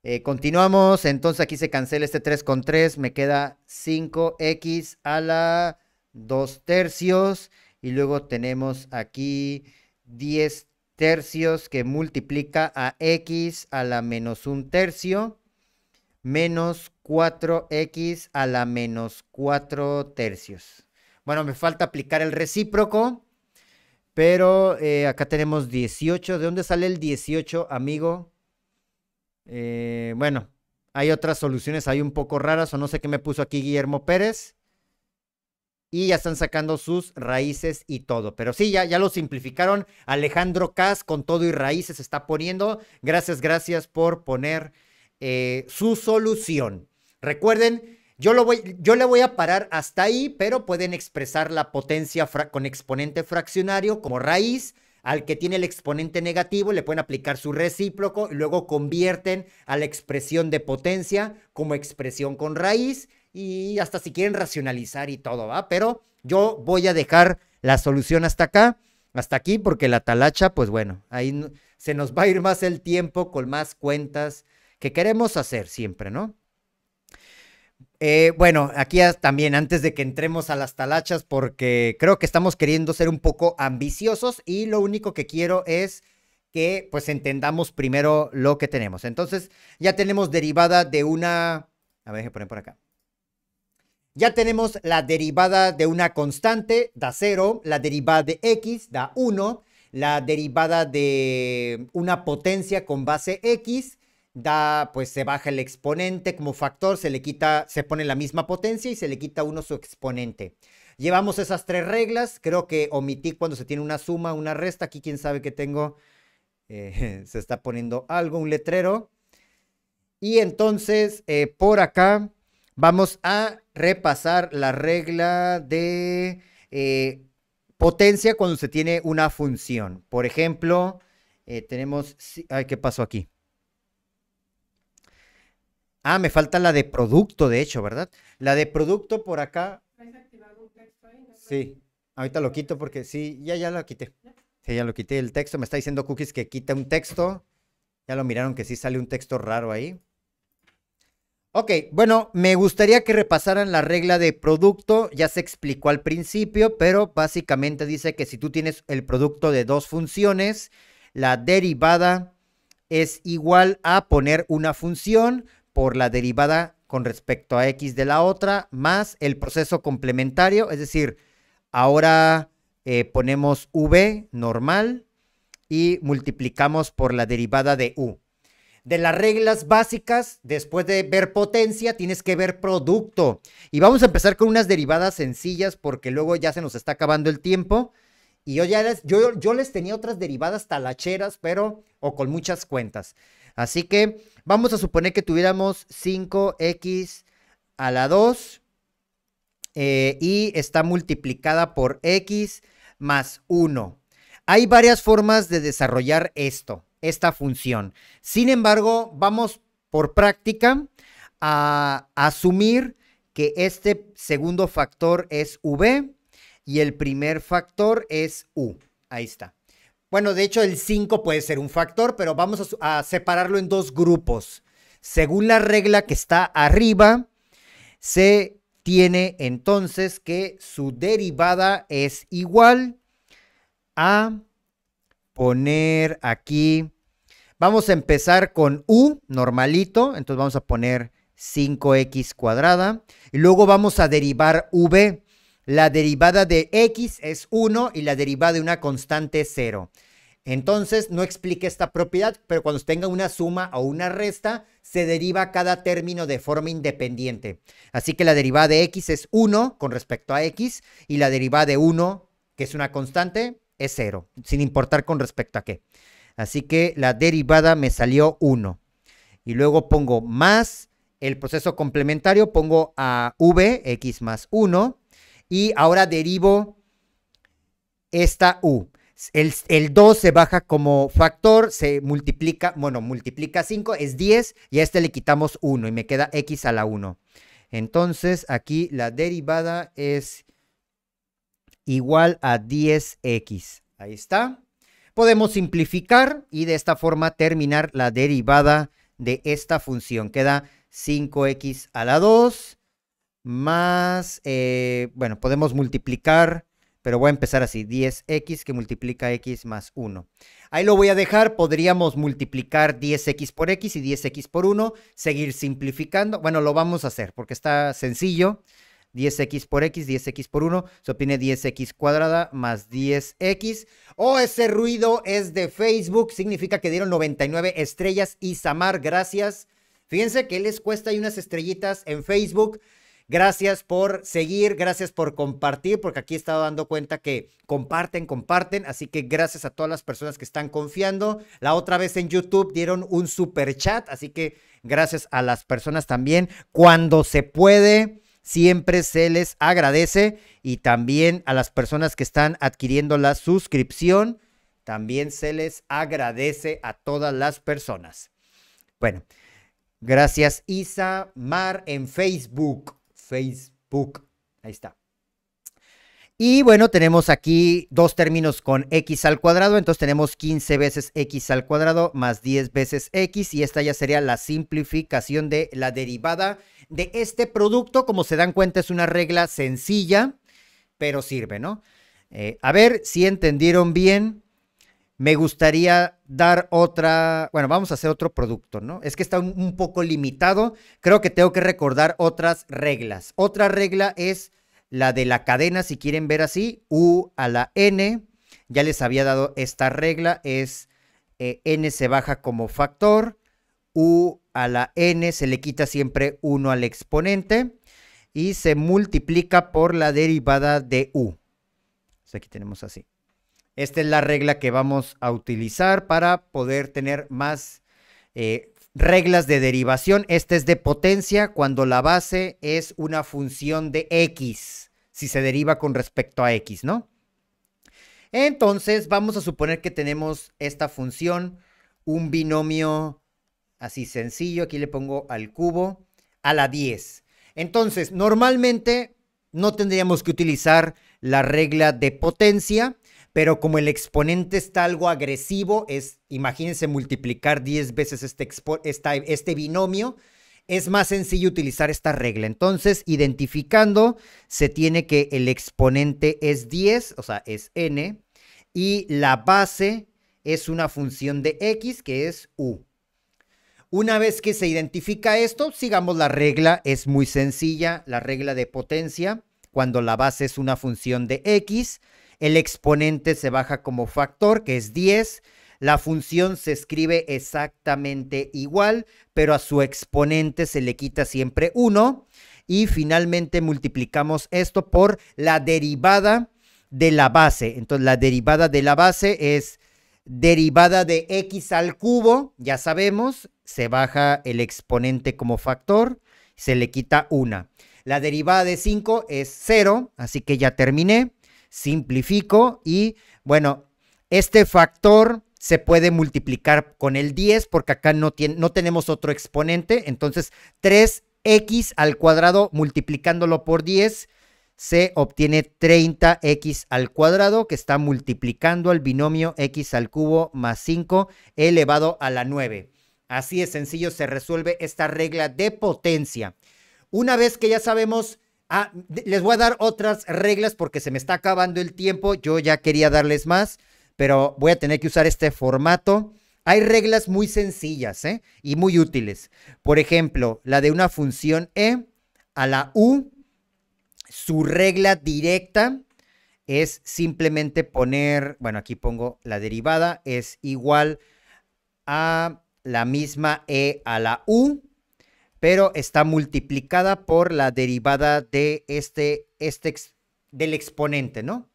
Eh, continuamos, entonces aquí se cancela este 3 con 3, me queda 5x a la 2 tercios y luego tenemos aquí 10 tercios que multiplica a x a la menos un tercio menos 4x a la menos 4 tercios. Bueno, me falta aplicar el recíproco, pero eh, acá tenemos 18. ¿De dónde sale el 18, amigo? Eh, bueno, hay otras soluciones ahí un poco raras, o no sé qué me puso aquí Guillermo Pérez y ya están sacando sus raíces y todo. Pero sí, ya, ya lo simplificaron. Alejandro Cas con todo y raíces está poniendo. Gracias, gracias por poner eh, su solución. Recuerden, yo, lo voy, yo le voy a parar hasta ahí, pero pueden expresar la potencia con exponente fraccionario como raíz. Al que tiene el exponente negativo le pueden aplicar su recíproco y luego convierten a la expresión de potencia como expresión con raíz y hasta si quieren racionalizar y todo, ¿va? Pero yo voy a dejar la solución hasta acá, hasta aquí, porque la talacha, pues bueno, ahí se nos va a ir más el tiempo con más cuentas que queremos hacer siempre, ¿no? Eh, bueno, aquí también antes de que entremos a las talachas, porque creo que estamos queriendo ser un poco ambiciosos y lo único que quiero es que pues entendamos primero lo que tenemos. Entonces ya tenemos derivada de una... A ver, déjenme poner por acá. Ya tenemos la derivada de una constante, da 0, la derivada de x, da 1, la derivada de una potencia con base x, da, pues se baja el exponente como factor, se le quita, se pone la misma potencia y se le quita uno su exponente. Llevamos esas tres reglas, creo que omití cuando se tiene una suma, una resta, aquí quién sabe que tengo, eh, se está poniendo algo, un letrero. Y entonces, eh, por acá Vamos a repasar la regla de eh, potencia cuando se tiene una función. Por ejemplo, eh, tenemos... Ay, ¿Qué pasó aquí? Ah, me falta la de producto, de hecho, ¿verdad? La de producto por acá. Sí, ahorita lo quito porque sí, ya, ya lo quité. Sí, ya lo quité el texto. Me está diciendo Cookies que quita un texto. Ya lo miraron que sí sale un texto raro ahí. Ok, bueno, me gustaría que repasaran la regla de producto, ya se explicó al principio, pero básicamente dice que si tú tienes el producto de dos funciones, la derivada es igual a poner una función por la derivada con respecto a x de la otra, más el proceso complementario, es decir, ahora eh, ponemos v normal y multiplicamos por la derivada de u de las reglas básicas, después de ver potencia, tienes que ver producto. Y vamos a empezar con unas derivadas sencillas porque luego ya se nos está acabando el tiempo. Y yo ya les, yo, les tenía otras derivadas talacheras, pero o con muchas cuentas. Así que vamos a suponer que tuviéramos 5x a la 2 eh, y está multiplicada por x más 1. Hay varias formas de desarrollar esto esta función. Sin embargo, vamos por práctica a asumir que este segundo factor es V y el primer factor es U. Ahí está. Bueno, de hecho el 5 puede ser un factor, pero vamos a, separarlo en dos grupos. Según la regla que está arriba, se tiene entonces que su derivada es igual a poner aquí, vamos a empezar con U, normalito, entonces vamos a poner 5x cuadrada, y luego vamos a derivar V. La derivada de x es 1 y la derivada de una constante es 0. Entonces, no explique esta propiedad, pero cuando tenga una suma o una resta, se deriva cada término de forma independiente. Así que la derivada de x es 1 con respecto a x y la derivada de 1, que es una constante, es cero, sin importar con respecto a qué. Así que la derivada me salió 1. Y luego pongo más el proceso complementario, pongo a v, x más 1, y ahora derivo esta u. El, el, 2 se baja como factor, se multiplica, bueno, multiplica 5, es 10, y a este le quitamos 1 y me queda x a la 1. Entonces aquí la derivada es igual a 10x. Ahí está. Podemos simplificar y de esta forma terminar la derivada de esta función. Queda 5x a la 2 más, eh, bueno, podemos multiplicar, pero voy a empezar así, 10x que multiplica x más 1. Ahí lo voy a dejar, podríamos multiplicar 10x por x y 10x por 1, seguir simplificando. Bueno, lo vamos a hacer porque está sencillo. 10x por x, 10x por 1, se obtiene 10x cuadrada más 10x. Oh, ese ruido es de Facebook, significa que dieron 99 estrellas. y Samar, gracias. Fíjense que les cuesta ahí unas estrellitas en Facebook. Gracias por seguir, gracias por compartir, porque aquí he estado dando cuenta que comparten, comparten. Así que gracias a todas las personas que están confiando. La otra vez en YouTube dieron un super chat, así que gracias a las personas también. Cuando se puede, siempre se les agradece y también a las personas que están adquiriendo la suscripción, también se les agradece a todas las personas. Bueno, gracias Isa Mar en Facebook. Facebook, ahí está. Y bueno, tenemos aquí dos términos con x al cuadrado, entonces tenemos 15 veces x al cuadrado más 10 veces x y esta ya sería la simplificación de la derivada de este producto. Como se dan cuenta es una regla sencilla, pero sirve, ¿no? Eh, a ver si entendieron bien. Me gustaría dar otra, bueno, vamos a hacer otro producto, ¿no? Es que está un poco limitado. Creo que tengo que recordar otras reglas. Otra regla es la de la cadena, si quieren ver así, U a la N. Ya les había dado esta regla, es eh, N se baja como factor, U a la N se le quita siempre 1 al exponente y se multiplica por la derivada de U. Pues aquí tenemos así. Esta es la regla que vamos a utilizar para poder tener más eh, Reglas de derivación. Esta es de potencia cuando la base es una función de x, si se deriva con respecto a x, ¿no? Entonces, vamos a suponer que tenemos esta función, un binomio así sencillo, aquí le pongo al cubo, a la 10. Entonces, normalmente no tendríamos que utilizar la regla de potencia, pero como el exponente está algo agresivo, es, imagínense multiplicar 10 veces este, este binomio, es más sencillo utilizar esta regla. Entonces, identificando, se tiene que el exponente es 10, o sea, es n, y la base es una función de x que es u. Una vez que se identifica esto, sigamos la regla, es muy sencilla, la regla de potencia, cuando la base es una función de x, el exponente se baja como factor, que es 10. La función se escribe exactamente igual, pero a su exponente se le quita siempre 1. Y finalmente multiplicamos esto por la derivada de la base. Entonces la derivada de la base es derivada de x al cubo, ya sabemos, se baja el exponente como factor, se le quita 1. La derivada de 5 es 0, así que ya terminé simplifico y bueno, este factor se puede multiplicar con el 10 porque acá no, tiene, no tenemos otro exponente, entonces 3x al cuadrado multiplicándolo por 10 se obtiene 30x al cuadrado que está multiplicando al binomio x al cubo más 5 elevado a la 9. Así de sencillo se resuelve esta regla de potencia. Una vez que ya sabemos Ah, les voy a dar otras reglas porque se me está acabando el tiempo. Yo ya quería darles más, pero voy a tener que usar este formato. Hay reglas muy sencillas ¿eh? y muy útiles. Por ejemplo, la de una función e a la u, su regla directa es simplemente poner, bueno, aquí pongo la derivada, es igual a la misma e a la u pero está multiplicada por la derivada de este, este del exponente, ¿no?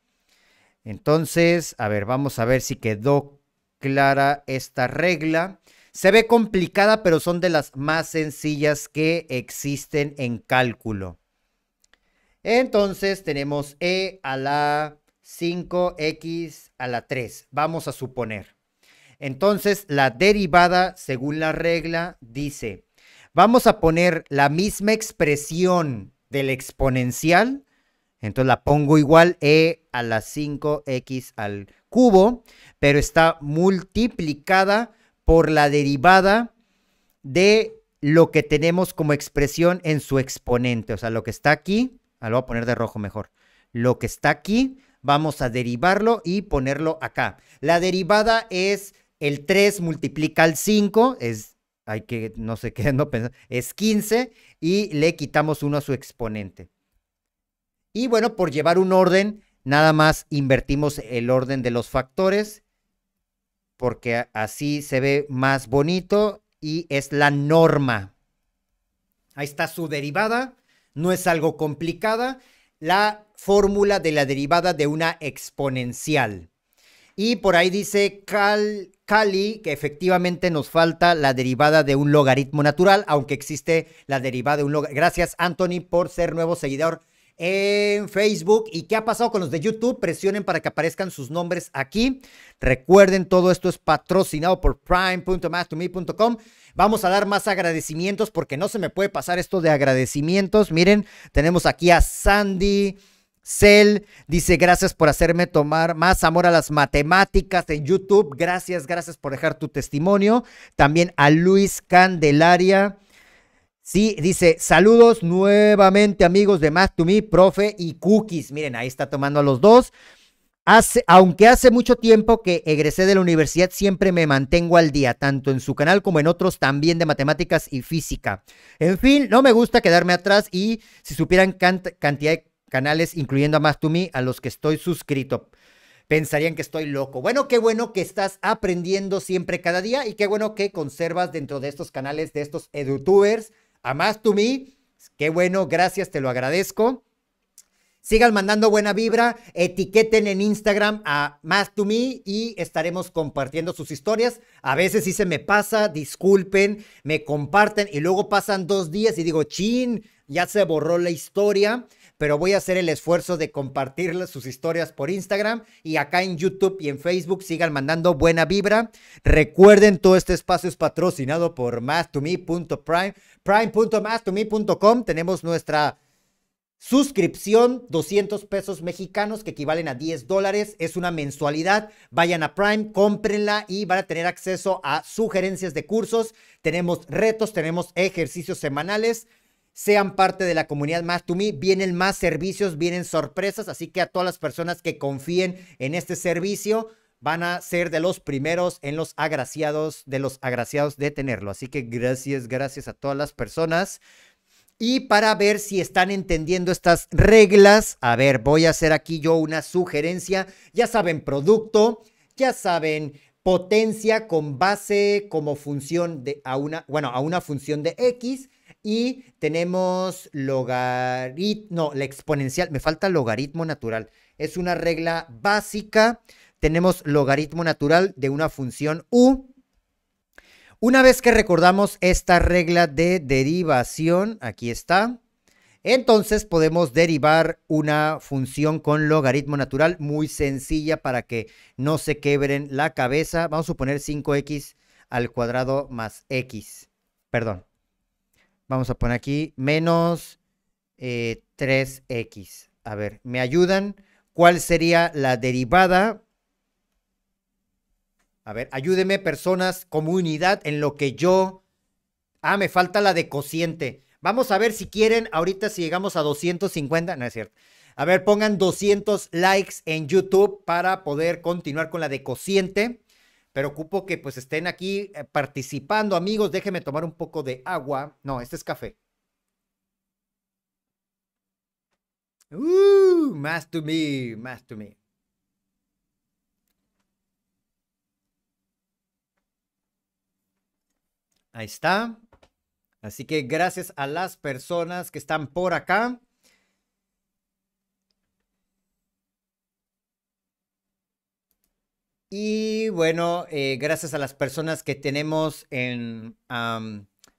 Entonces, a ver, vamos a ver si quedó clara esta regla. Se ve complicada, pero son de las más sencillas que existen en cálculo. Entonces tenemos e a la 5x a la 3, vamos a suponer. Entonces la derivada, según la regla, dice vamos a poner la misma expresión del exponencial, entonces la pongo igual e a la 5x al cubo, pero está multiplicada por la derivada de lo que tenemos como expresión en su exponente. O sea, lo que está aquí, ah, lo voy a poner de rojo mejor. Lo que está aquí, vamos a derivarlo y ponerlo acá. La derivada es el 3 multiplica al 5, es hay que no sé qué, no es 15 y le quitamos uno a su exponente. Y bueno, por llevar un orden, nada más invertimos el orden de los factores porque así se ve más bonito y es la norma. Ahí está su derivada, no es algo complicada, la fórmula de la derivada de una exponencial. Y por ahí dice cal, Cali, que efectivamente nos falta la derivada de un logaritmo natural, aunque existe la derivada de un logaritmo. Gracias, Anthony, por ser nuevo seguidor en Facebook. ¿Y qué ha pasado con los de YouTube? Presionen para que aparezcan sus nombres aquí. Recuerden, todo esto es patrocinado por prime.mastome.com. Vamos a dar más agradecimientos porque no se me puede pasar esto de agradecimientos. Miren, tenemos aquí a Sandy. Cel dice, gracias por hacerme tomar más amor a las matemáticas en YouTube. Gracias, gracias por dejar tu testimonio. También a Luis Candelaria. Sí, dice, saludos nuevamente amigos de math to Me, profe y Cookies. Miren, ahí está tomando a los dos. Hace, aunque hace mucho tiempo que egresé de la universidad, siempre me mantengo al día, tanto en su canal como en otros también de matemáticas y física. En fin, no me gusta quedarme atrás y si supieran cantidad de canales, incluyendo a Más To Me, a los que estoy suscrito. Pensarían que estoy loco. Bueno, qué bueno que estás aprendiendo siempre cada día y qué bueno que conservas dentro de estos canales, de estos edutubers, a Más To Me. Qué bueno, gracias, te lo agradezco. Sigan mandando buena vibra, etiqueten en Instagram a Más To Me y estaremos compartiendo sus historias. A veces sí se me pasa, disculpen, me comparten y luego pasan dos días y digo, chin, ya se borró la historia pero voy a hacer el esfuerzo de compartirles sus historias por Instagram y acá en YouTube y en Facebook sigan mandando buena vibra. Recuerden, todo este espacio es patrocinado por mastome.prime, prime.mastome.com. Tenemos nuestra Suscripción, 200 pesos mexicanos que equivalen a 10 dólares. Es una mensualidad. Vayan a Prime, cómprenla y van a tener acceso a sugerencias de cursos. Tenemos retos, tenemos ejercicios semanales sean parte de la comunidad Más To Me. Vienen más servicios, vienen sorpresas, así que a todas las personas que confíen en este servicio van a ser de los primeros en los agraciados, de los agraciados de tenerlo. Así que gracias, gracias a todas las personas. Y para ver si están entendiendo estas reglas, a ver, voy a hacer aquí yo una sugerencia. Ya saben, producto, ya saben, potencia con base como función de a una, bueno, a una función de X y tenemos logaritmo, no, la exponencial, me falta logaritmo natural. Es una regla básica. Tenemos logaritmo natural de una función u. Una vez que recordamos esta regla de derivación, aquí está, entonces podemos derivar una función con logaritmo natural muy sencilla para que no se quebren la cabeza. Vamos a suponer 5x al cuadrado más x. Perdón, Vamos a poner aquí menos 3x. Eh, a ver, ¿me ayudan? ¿Cuál sería la derivada? A ver, ayúdenme personas, comunidad, en lo que yo... Ah, me falta la de cociente. Vamos a ver si quieren, ahorita si llegamos a 250, no es cierto. A ver, pongan 200 likes en YouTube para poder continuar con la de cociente pero ocupo que pues estén aquí eh, participando, amigos. Déjenme tomar un poco de agua. No, este es café. Uh, más to me, más to me. Ahí está. Así que gracias a las personas que están por acá. Y bueno, eh, gracias a las personas que tenemos en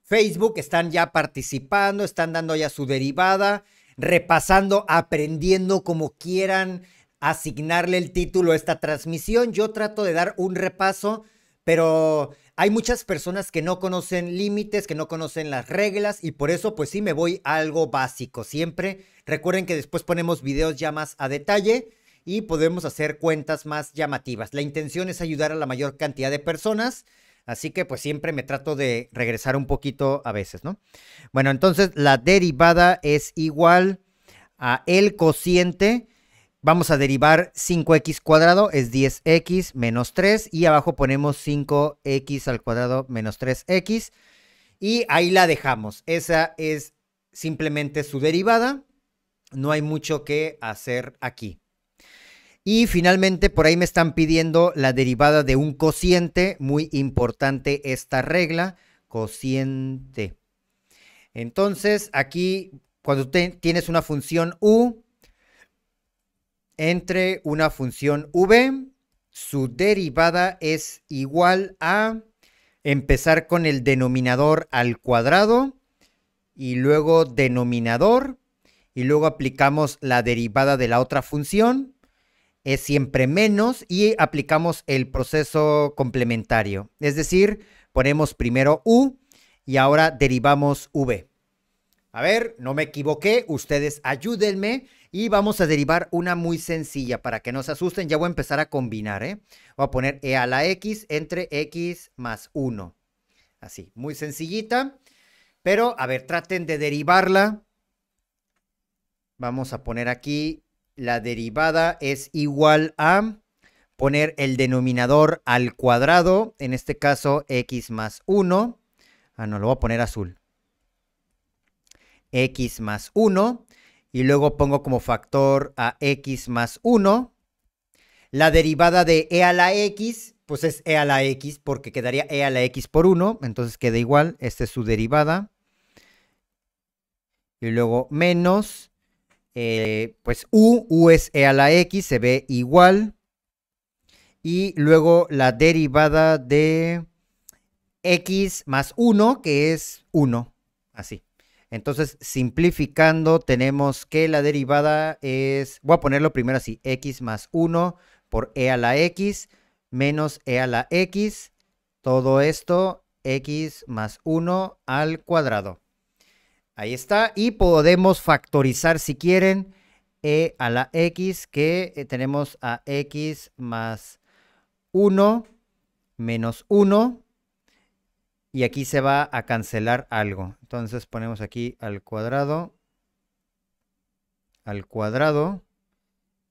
Facebook, están ya participando, están dando ya su derivada, repasando, aprendiendo como quieran asignarle el título a esta transmisión. Yo trato de dar un repaso, pero hay muchas personas que no conocen límites, que no conocen las reglas y por eso pues sí me voy a algo básico siempre. Recuerden que después ponemos videos ya más a detalle y podemos hacer cuentas más llamativas. La intención es ayudar a la mayor cantidad de personas. Así que pues siempre me trato de regresar un poquito a veces, ¿no? Bueno, entonces la derivada es igual a el cociente. Vamos a derivar 5x cuadrado, es 10x menos 3. Y abajo ponemos 5x al cuadrado menos 3x. Y ahí la dejamos. Esa es simplemente su derivada. No hay mucho que hacer aquí. Y finalmente, por ahí me están pidiendo la derivada de un cociente. Muy importante esta regla, cociente. Entonces, aquí, cuando tienes una función u entre una función v, su derivada es igual a empezar con el denominador al cuadrado y luego denominador y luego aplicamos la derivada de la otra función es siempre menos y aplicamos el proceso complementario. Es decir, ponemos primero U y ahora derivamos V. A ver, no me equivoqué, ustedes ayúdenme y vamos a derivar una muy sencilla para que no se asusten. Ya voy a empezar a combinar, ¿eh? Voy a poner E a la X entre X más 1. Así, muy sencillita. Pero, a ver, traten de derivarla. Vamos a poner aquí la derivada es igual a poner el denominador al cuadrado, en este caso x más 1. Ah, no, lo voy a poner azul. x más 1. Y luego pongo como factor a x más 1. La derivada de e a la x, pues es e a la x, porque quedaría e a la x por 1. Entonces queda igual, esta es su derivada. Y luego menos eh, pues U, U es E a la X, se ve igual. Y luego la derivada de X más 1, que es 1, así. Entonces, simplificando, tenemos que la derivada es, voy a ponerlo primero así, X más 1 por E a la X menos E a la X, todo esto X más 1 al cuadrado. Ahí está. Y podemos factorizar si quieren e a la x que eh, tenemos a x más 1 menos 1. Y aquí se va a cancelar algo. Entonces ponemos aquí al cuadrado. Al cuadrado.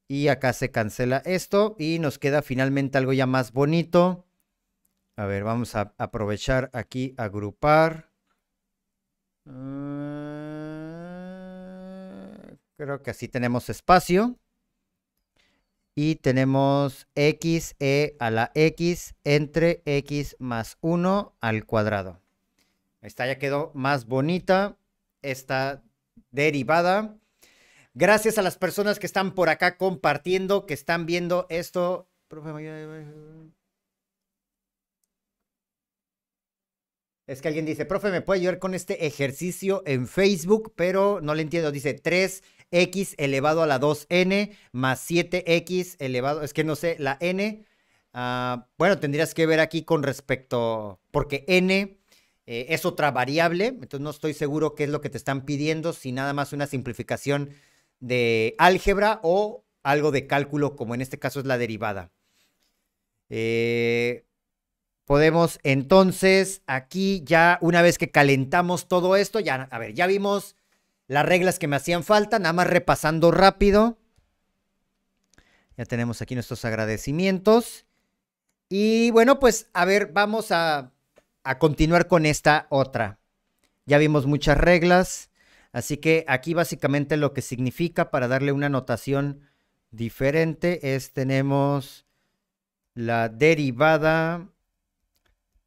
Y acá se cancela esto. Y nos queda finalmente algo ya más bonito. A ver, vamos a aprovechar aquí, agrupar. Ah, Creo que así tenemos espacio. Y tenemos x e a la x entre x más 1 al cuadrado. Esta ya quedó más bonita esta derivada. Gracias a las personas que están por acá compartiendo, que están viendo esto. Es que alguien dice, profe, ¿me puede ayudar con este ejercicio en Facebook? Pero no le entiendo. Dice 3 x elevado a la 2n más 7x elevado, es que no sé, la n, ah, bueno, tendrías que ver aquí con respecto, porque n eh, es otra variable, entonces no estoy seguro qué es lo que te están pidiendo, si nada más una simplificación de álgebra o algo de cálculo, como en este caso es la derivada. Eh, podemos entonces aquí ya una vez que calentamos todo esto, ya, a ver, ya vimos las reglas que me hacían falta, nada más repasando rápido. Ya tenemos aquí nuestros agradecimientos. Y bueno, pues a ver, vamos a, continuar con esta otra. Ya vimos muchas reglas, así que aquí básicamente lo que significa para darle una notación diferente es tenemos la derivada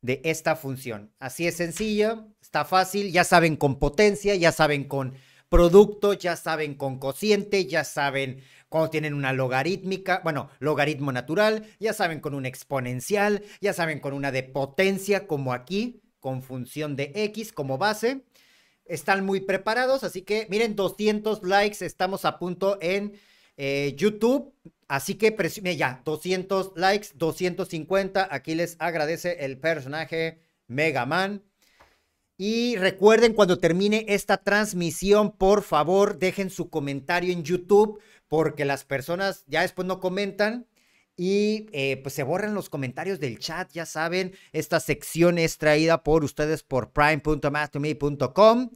de esta función. Así es sencilla, está fácil, ya saben con potencia, ya saben con producto, ya saben con cociente, ya saben cuando tienen una logarítmica, bueno, logaritmo natural, ya saben con un exponencial, ya saben con una de potencia como aquí, con función de x como base. Están muy preparados, así que miren, 200 likes, estamos a punto en eh, YouTube. Así que ya, 200 likes, 250. Aquí les agradece el personaje Mega Man. Y recuerden, cuando termine esta transmisión, por favor, dejen su comentario en YouTube, porque las personas ya después no comentan y eh, pues se borran los comentarios del chat, ya saben, esta sección es traída por ustedes por prime.masterme.com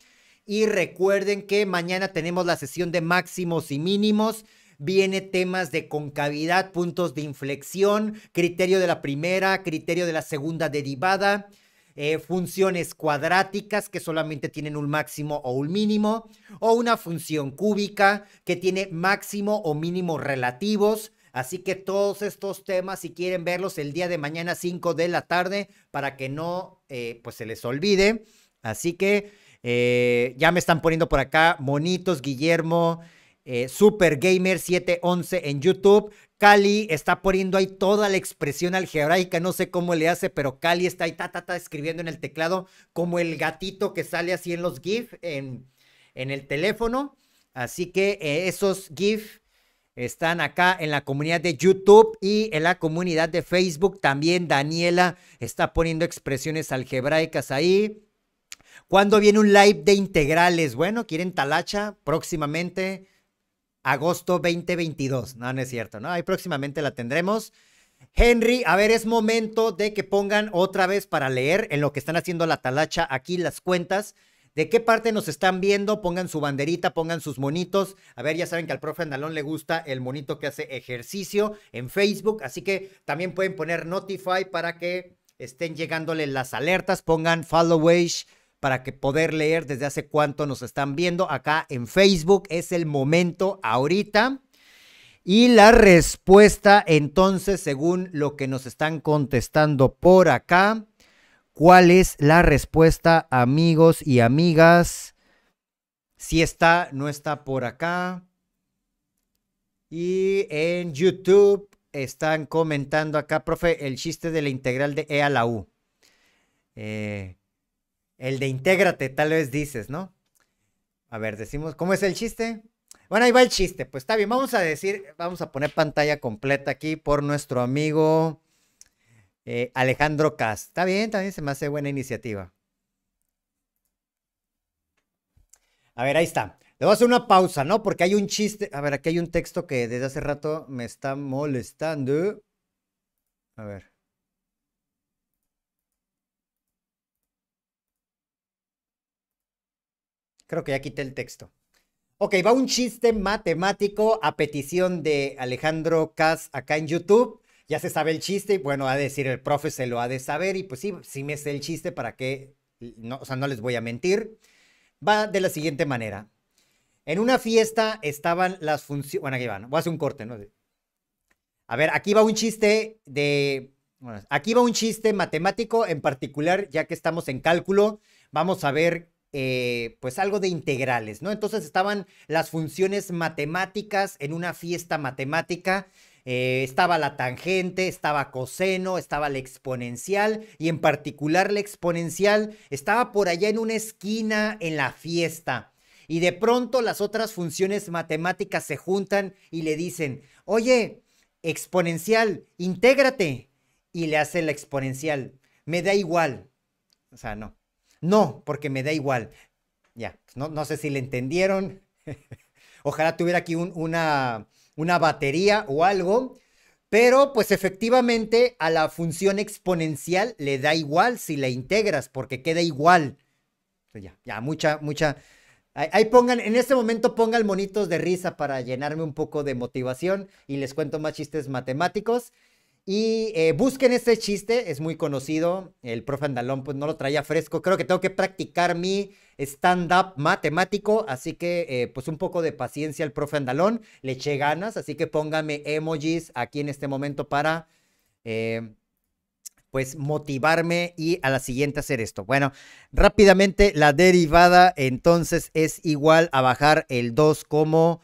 y recuerden que mañana tenemos la sesión de máximos y mínimos. Viene temas de concavidad, puntos de inflexión, criterio de la primera, criterio de la segunda derivada. Eh, funciones cuadráticas que solamente tienen un máximo o un mínimo, o una función cúbica que tiene máximo o mínimo relativos. Así que todos estos temas, si quieren verlos el día de mañana 5 de la tarde, para que no eh, pues se les olvide. Así que eh, ya me están poniendo por acá monitos, Guillermo. Eh, Super Gamer 711 en YouTube. Cali está poniendo ahí toda la expresión algebraica, no sé cómo le hace, pero Cali está ahí ta, escribiendo en el teclado como el gatito que sale así en los GIF en, el teléfono. Así que eh, esos GIF están acá en la comunidad de YouTube y en la comunidad de Facebook. También Daniela está poniendo expresiones algebraicas ahí. ¿Cuándo viene un live de integrales? Bueno, quieren talacha próximamente agosto 2022. No, no es cierto, ¿no? Ahí próximamente la tendremos. Henry, a ver, es momento de que pongan otra vez para leer en lo que están haciendo la talacha aquí las cuentas. ¿De qué parte nos están viendo? Pongan su banderita, pongan sus monitos. A ver, ya saben que al profe Andalón le gusta el monito que hace ejercicio en Facebook, así que también pueden poner Notify para que estén llegándole las alertas. Pongan follow para que poder leer desde hace cuánto nos están viendo acá en Facebook. Es el momento ahorita. Y la respuesta entonces, según lo que nos están contestando por acá, ¿cuál es la respuesta amigos y amigas? Si está, no está por acá. Y en YouTube están comentando acá, profe, el chiste de la integral de E a la U. Eh, el de intégrate, tal vez dices, ¿no? A ver, decimos, ¿cómo es el chiste? Bueno, ahí va el chiste. Pues está bien, vamos a decir, vamos a poner pantalla completa aquí por nuestro amigo eh, Alejandro Cas. Está bien, también se me hace buena iniciativa. A ver, ahí está. Le voy a hacer una pausa, ¿no? Porque hay un chiste. A ver, aquí hay un texto que desde hace rato me está molestando. A ver. Creo que ya quité el texto. Ok, va un chiste matemático a petición de Alejandro Cas acá en YouTube. Ya se sabe el chiste, y bueno, de decir el profe se lo ha de saber y pues sí, sí me sé el chiste para que, o sea, no les voy a mentir. Va de la siguiente manera. En una fiesta estaban las funciones, bueno, aquí van, voy a hacer un corte, ¿no? A ver, aquí va un chiste de, bueno, aquí va un chiste matemático en particular, ya que estamos en cálculo, vamos a ver eh, pues algo de integrales, ¿no? Entonces estaban las funciones matemáticas en una fiesta matemática. Eh, estaba la tangente, estaba coseno, estaba la exponencial y en particular la exponencial estaba por allá en una esquina en la fiesta. Y de pronto las otras funciones matemáticas se juntan y le dicen, oye, exponencial, intégrate. Y le hace la exponencial, me da igual. O sea, no. No, porque me da igual. Ya, pues, no, no sé si le entendieron. Ojalá tuviera aquí una, una batería o algo. Pero pues efectivamente a la función exponencial le da igual si la integras, porque queda igual. Ya, ya, mucha, mucha. Ahí pongan, en este momento pongan monitos de risa para llenarme un poco de motivación y les cuento más chistes matemáticos. Y eh, busquen este chiste, es muy conocido. El profe Andalón pues no lo traía fresco. Creo que tengo que practicar mi stand-up matemático, así que eh, pues un poco de paciencia al profe Andalón. Le eché ganas, así que póngame emojis aquí en este momento para... Eh, pues motivarme y a la siguiente hacer esto. Bueno, rápidamente la derivada entonces es igual a bajar el 2 como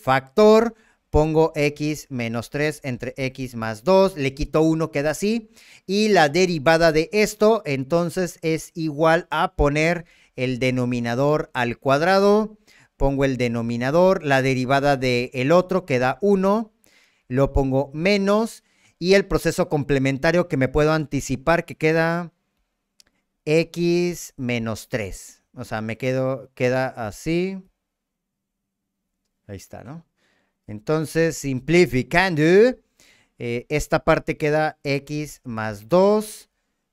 factor pongo x menos 3 entre x más 2, le quito 1, queda así, y la derivada de esto entonces es igual a poner el denominador al cuadrado, pongo el denominador, la derivada del el otro queda 1, lo pongo menos, y el proceso complementario que me puedo anticipar que queda x menos 3. O sea, me quedo, queda así. Ahí está, ¿no? Entonces, simplificando, eh, esta parte queda x más 2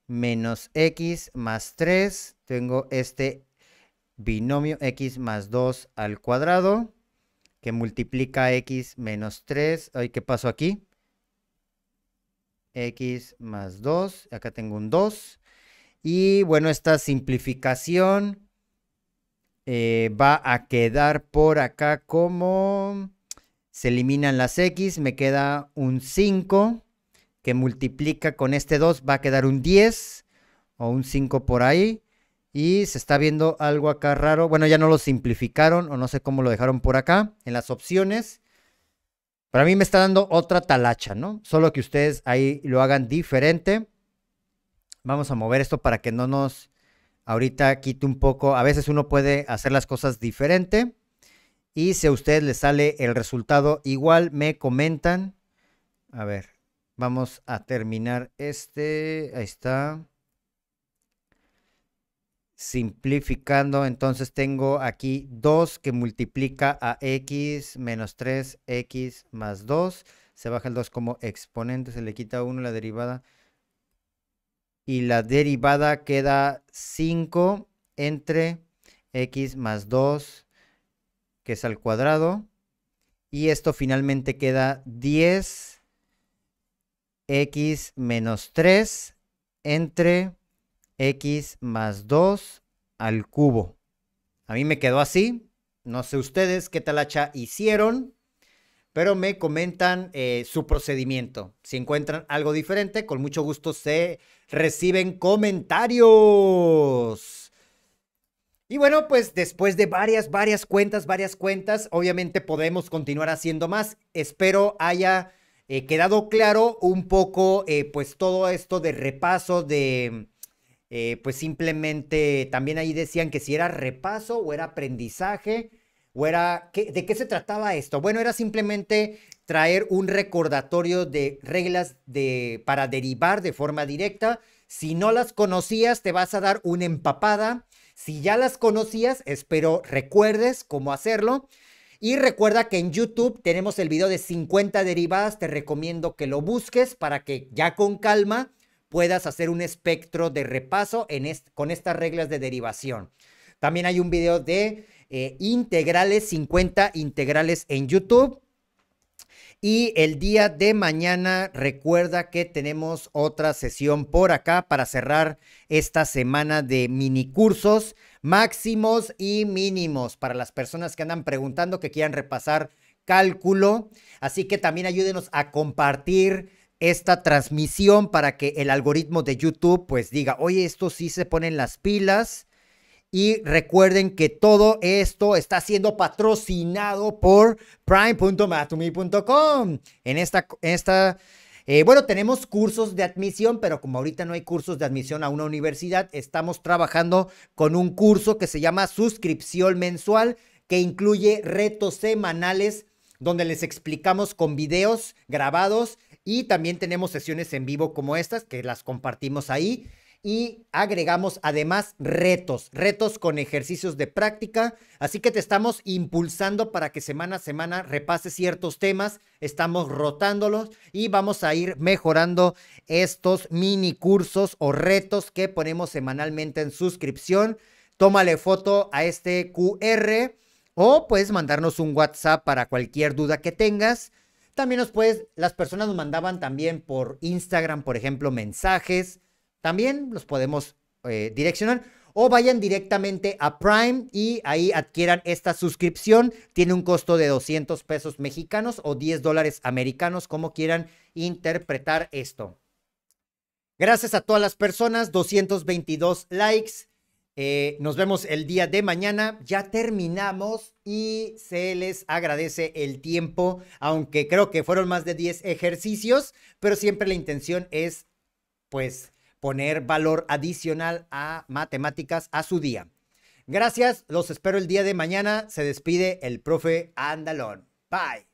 menos x más 3. Tengo este binomio x más 2 al cuadrado que multiplica x menos 3. ¿Qué pasó aquí? x más 2. Acá tengo un 2. Y bueno, esta simplificación eh, va a quedar por acá como se eliminan las X, me queda un 5 que multiplica con este 2 va a quedar un 10 o un 5 por ahí. Y se está viendo algo acá raro. Bueno, ya no lo simplificaron o no sé cómo lo dejaron por acá en las opciones. Para mí me está dando otra talacha, ¿no? Solo que ustedes ahí lo hagan diferente. Vamos a mover esto para que no nos ahorita quite un poco. A veces uno puede hacer las cosas diferente. Y si a usted le sale el resultado igual, me comentan. A ver, vamos a terminar este. Ahí está. Simplificando, entonces tengo aquí 2 que multiplica a x menos 3x más 2. Se baja el 2 como exponente, se le quita 1 la derivada. Y la derivada queda 5 entre x más 2 que es al cuadrado. Y esto finalmente queda 10x menos 3 entre x más 2 al cubo. A mí me quedó así. No sé ustedes qué tal hacha hicieron, pero me comentan eh, su procedimiento. Si encuentran algo diferente, con mucho gusto se reciben comentarios. Y bueno, pues después de varias, varias cuentas, varias cuentas, obviamente podemos continuar haciendo más. Espero haya eh, quedado claro un poco, eh, pues todo esto de repaso, de, eh, pues simplemente, también ahí decían que si era repaso o era aprendizaje, o era, ¿de qué se trataba esto? Bueno, era simplemente traer un recordatorio de reglas de, para derivar de forma directa. Si no las conocías, te vas a dar una empapada si ya las conocías, espero recuerdes cómo hacerlo. Y recuerda que en YouTube tenemos el video de 50 derivadas. Te recomiendo que lo busques para que ya con calma puedas hacer un espectro de repaso con estas reglas de derivación. También hay un video de eh, integrales, 50 integrales en YouTube. Y el día de mañana recuerda que tenemos otra sesión por acá para cerrar esta semana de mini cursos máximos y mínimos para las personas que andan preguntando que quieran repasar cálculo. Así que también ayúdenos a compartir esta transmisión para que el algoritmo de YouTube pues diga, oye, esto sí se ponen las pilas y recuerden que todo esto está siendo patrocinado por prime.matumi.com. En esta, esta eh, bueno, tenemos cursos de admisión, pero como ahorita no hay cursos de admisión a una universidad, estamos trabajando con un curso que se llama suscripción mensual, que incluye retos semanales donde les explicamos con videos grabados y también tenemos sesiones en vivo como estas que las compartimos ahí y agregamos además retos, retos con ejercicios de práctica. Así que te estamos impulsando para que semana a semana repases ciertos temas, estamos rotándolos y vamos a ir mejorando estos mini cursos o retos que ponemos semanalmente en suscripción. Tómale foto a este QR o puedes mandarnos un WhatsApp para cualquier duda que tengas. También nos puedes, las personas nos mandaban también por Instagram, por ejemplo, mensajes también los podemos eh, direccionar. O vayan directamente a Prime y ahí adquieran esta suscripción. Tiene un costo de 200 pesos mexicanos o 10 dólares americanos, como quieran interpretar esto. Gracias a todas las personas, 222 likes. Eh, nos vemos el día de mañana. Ya terminamos y se les agradece el tiempo, aunque creo que fueron más de 10 ejercicios, pero siempre la intención es, pues, poner valor adicional a matemáticas a su día. Gracias, los espero el día de mañana. Se despide el profe Andalón. Bye.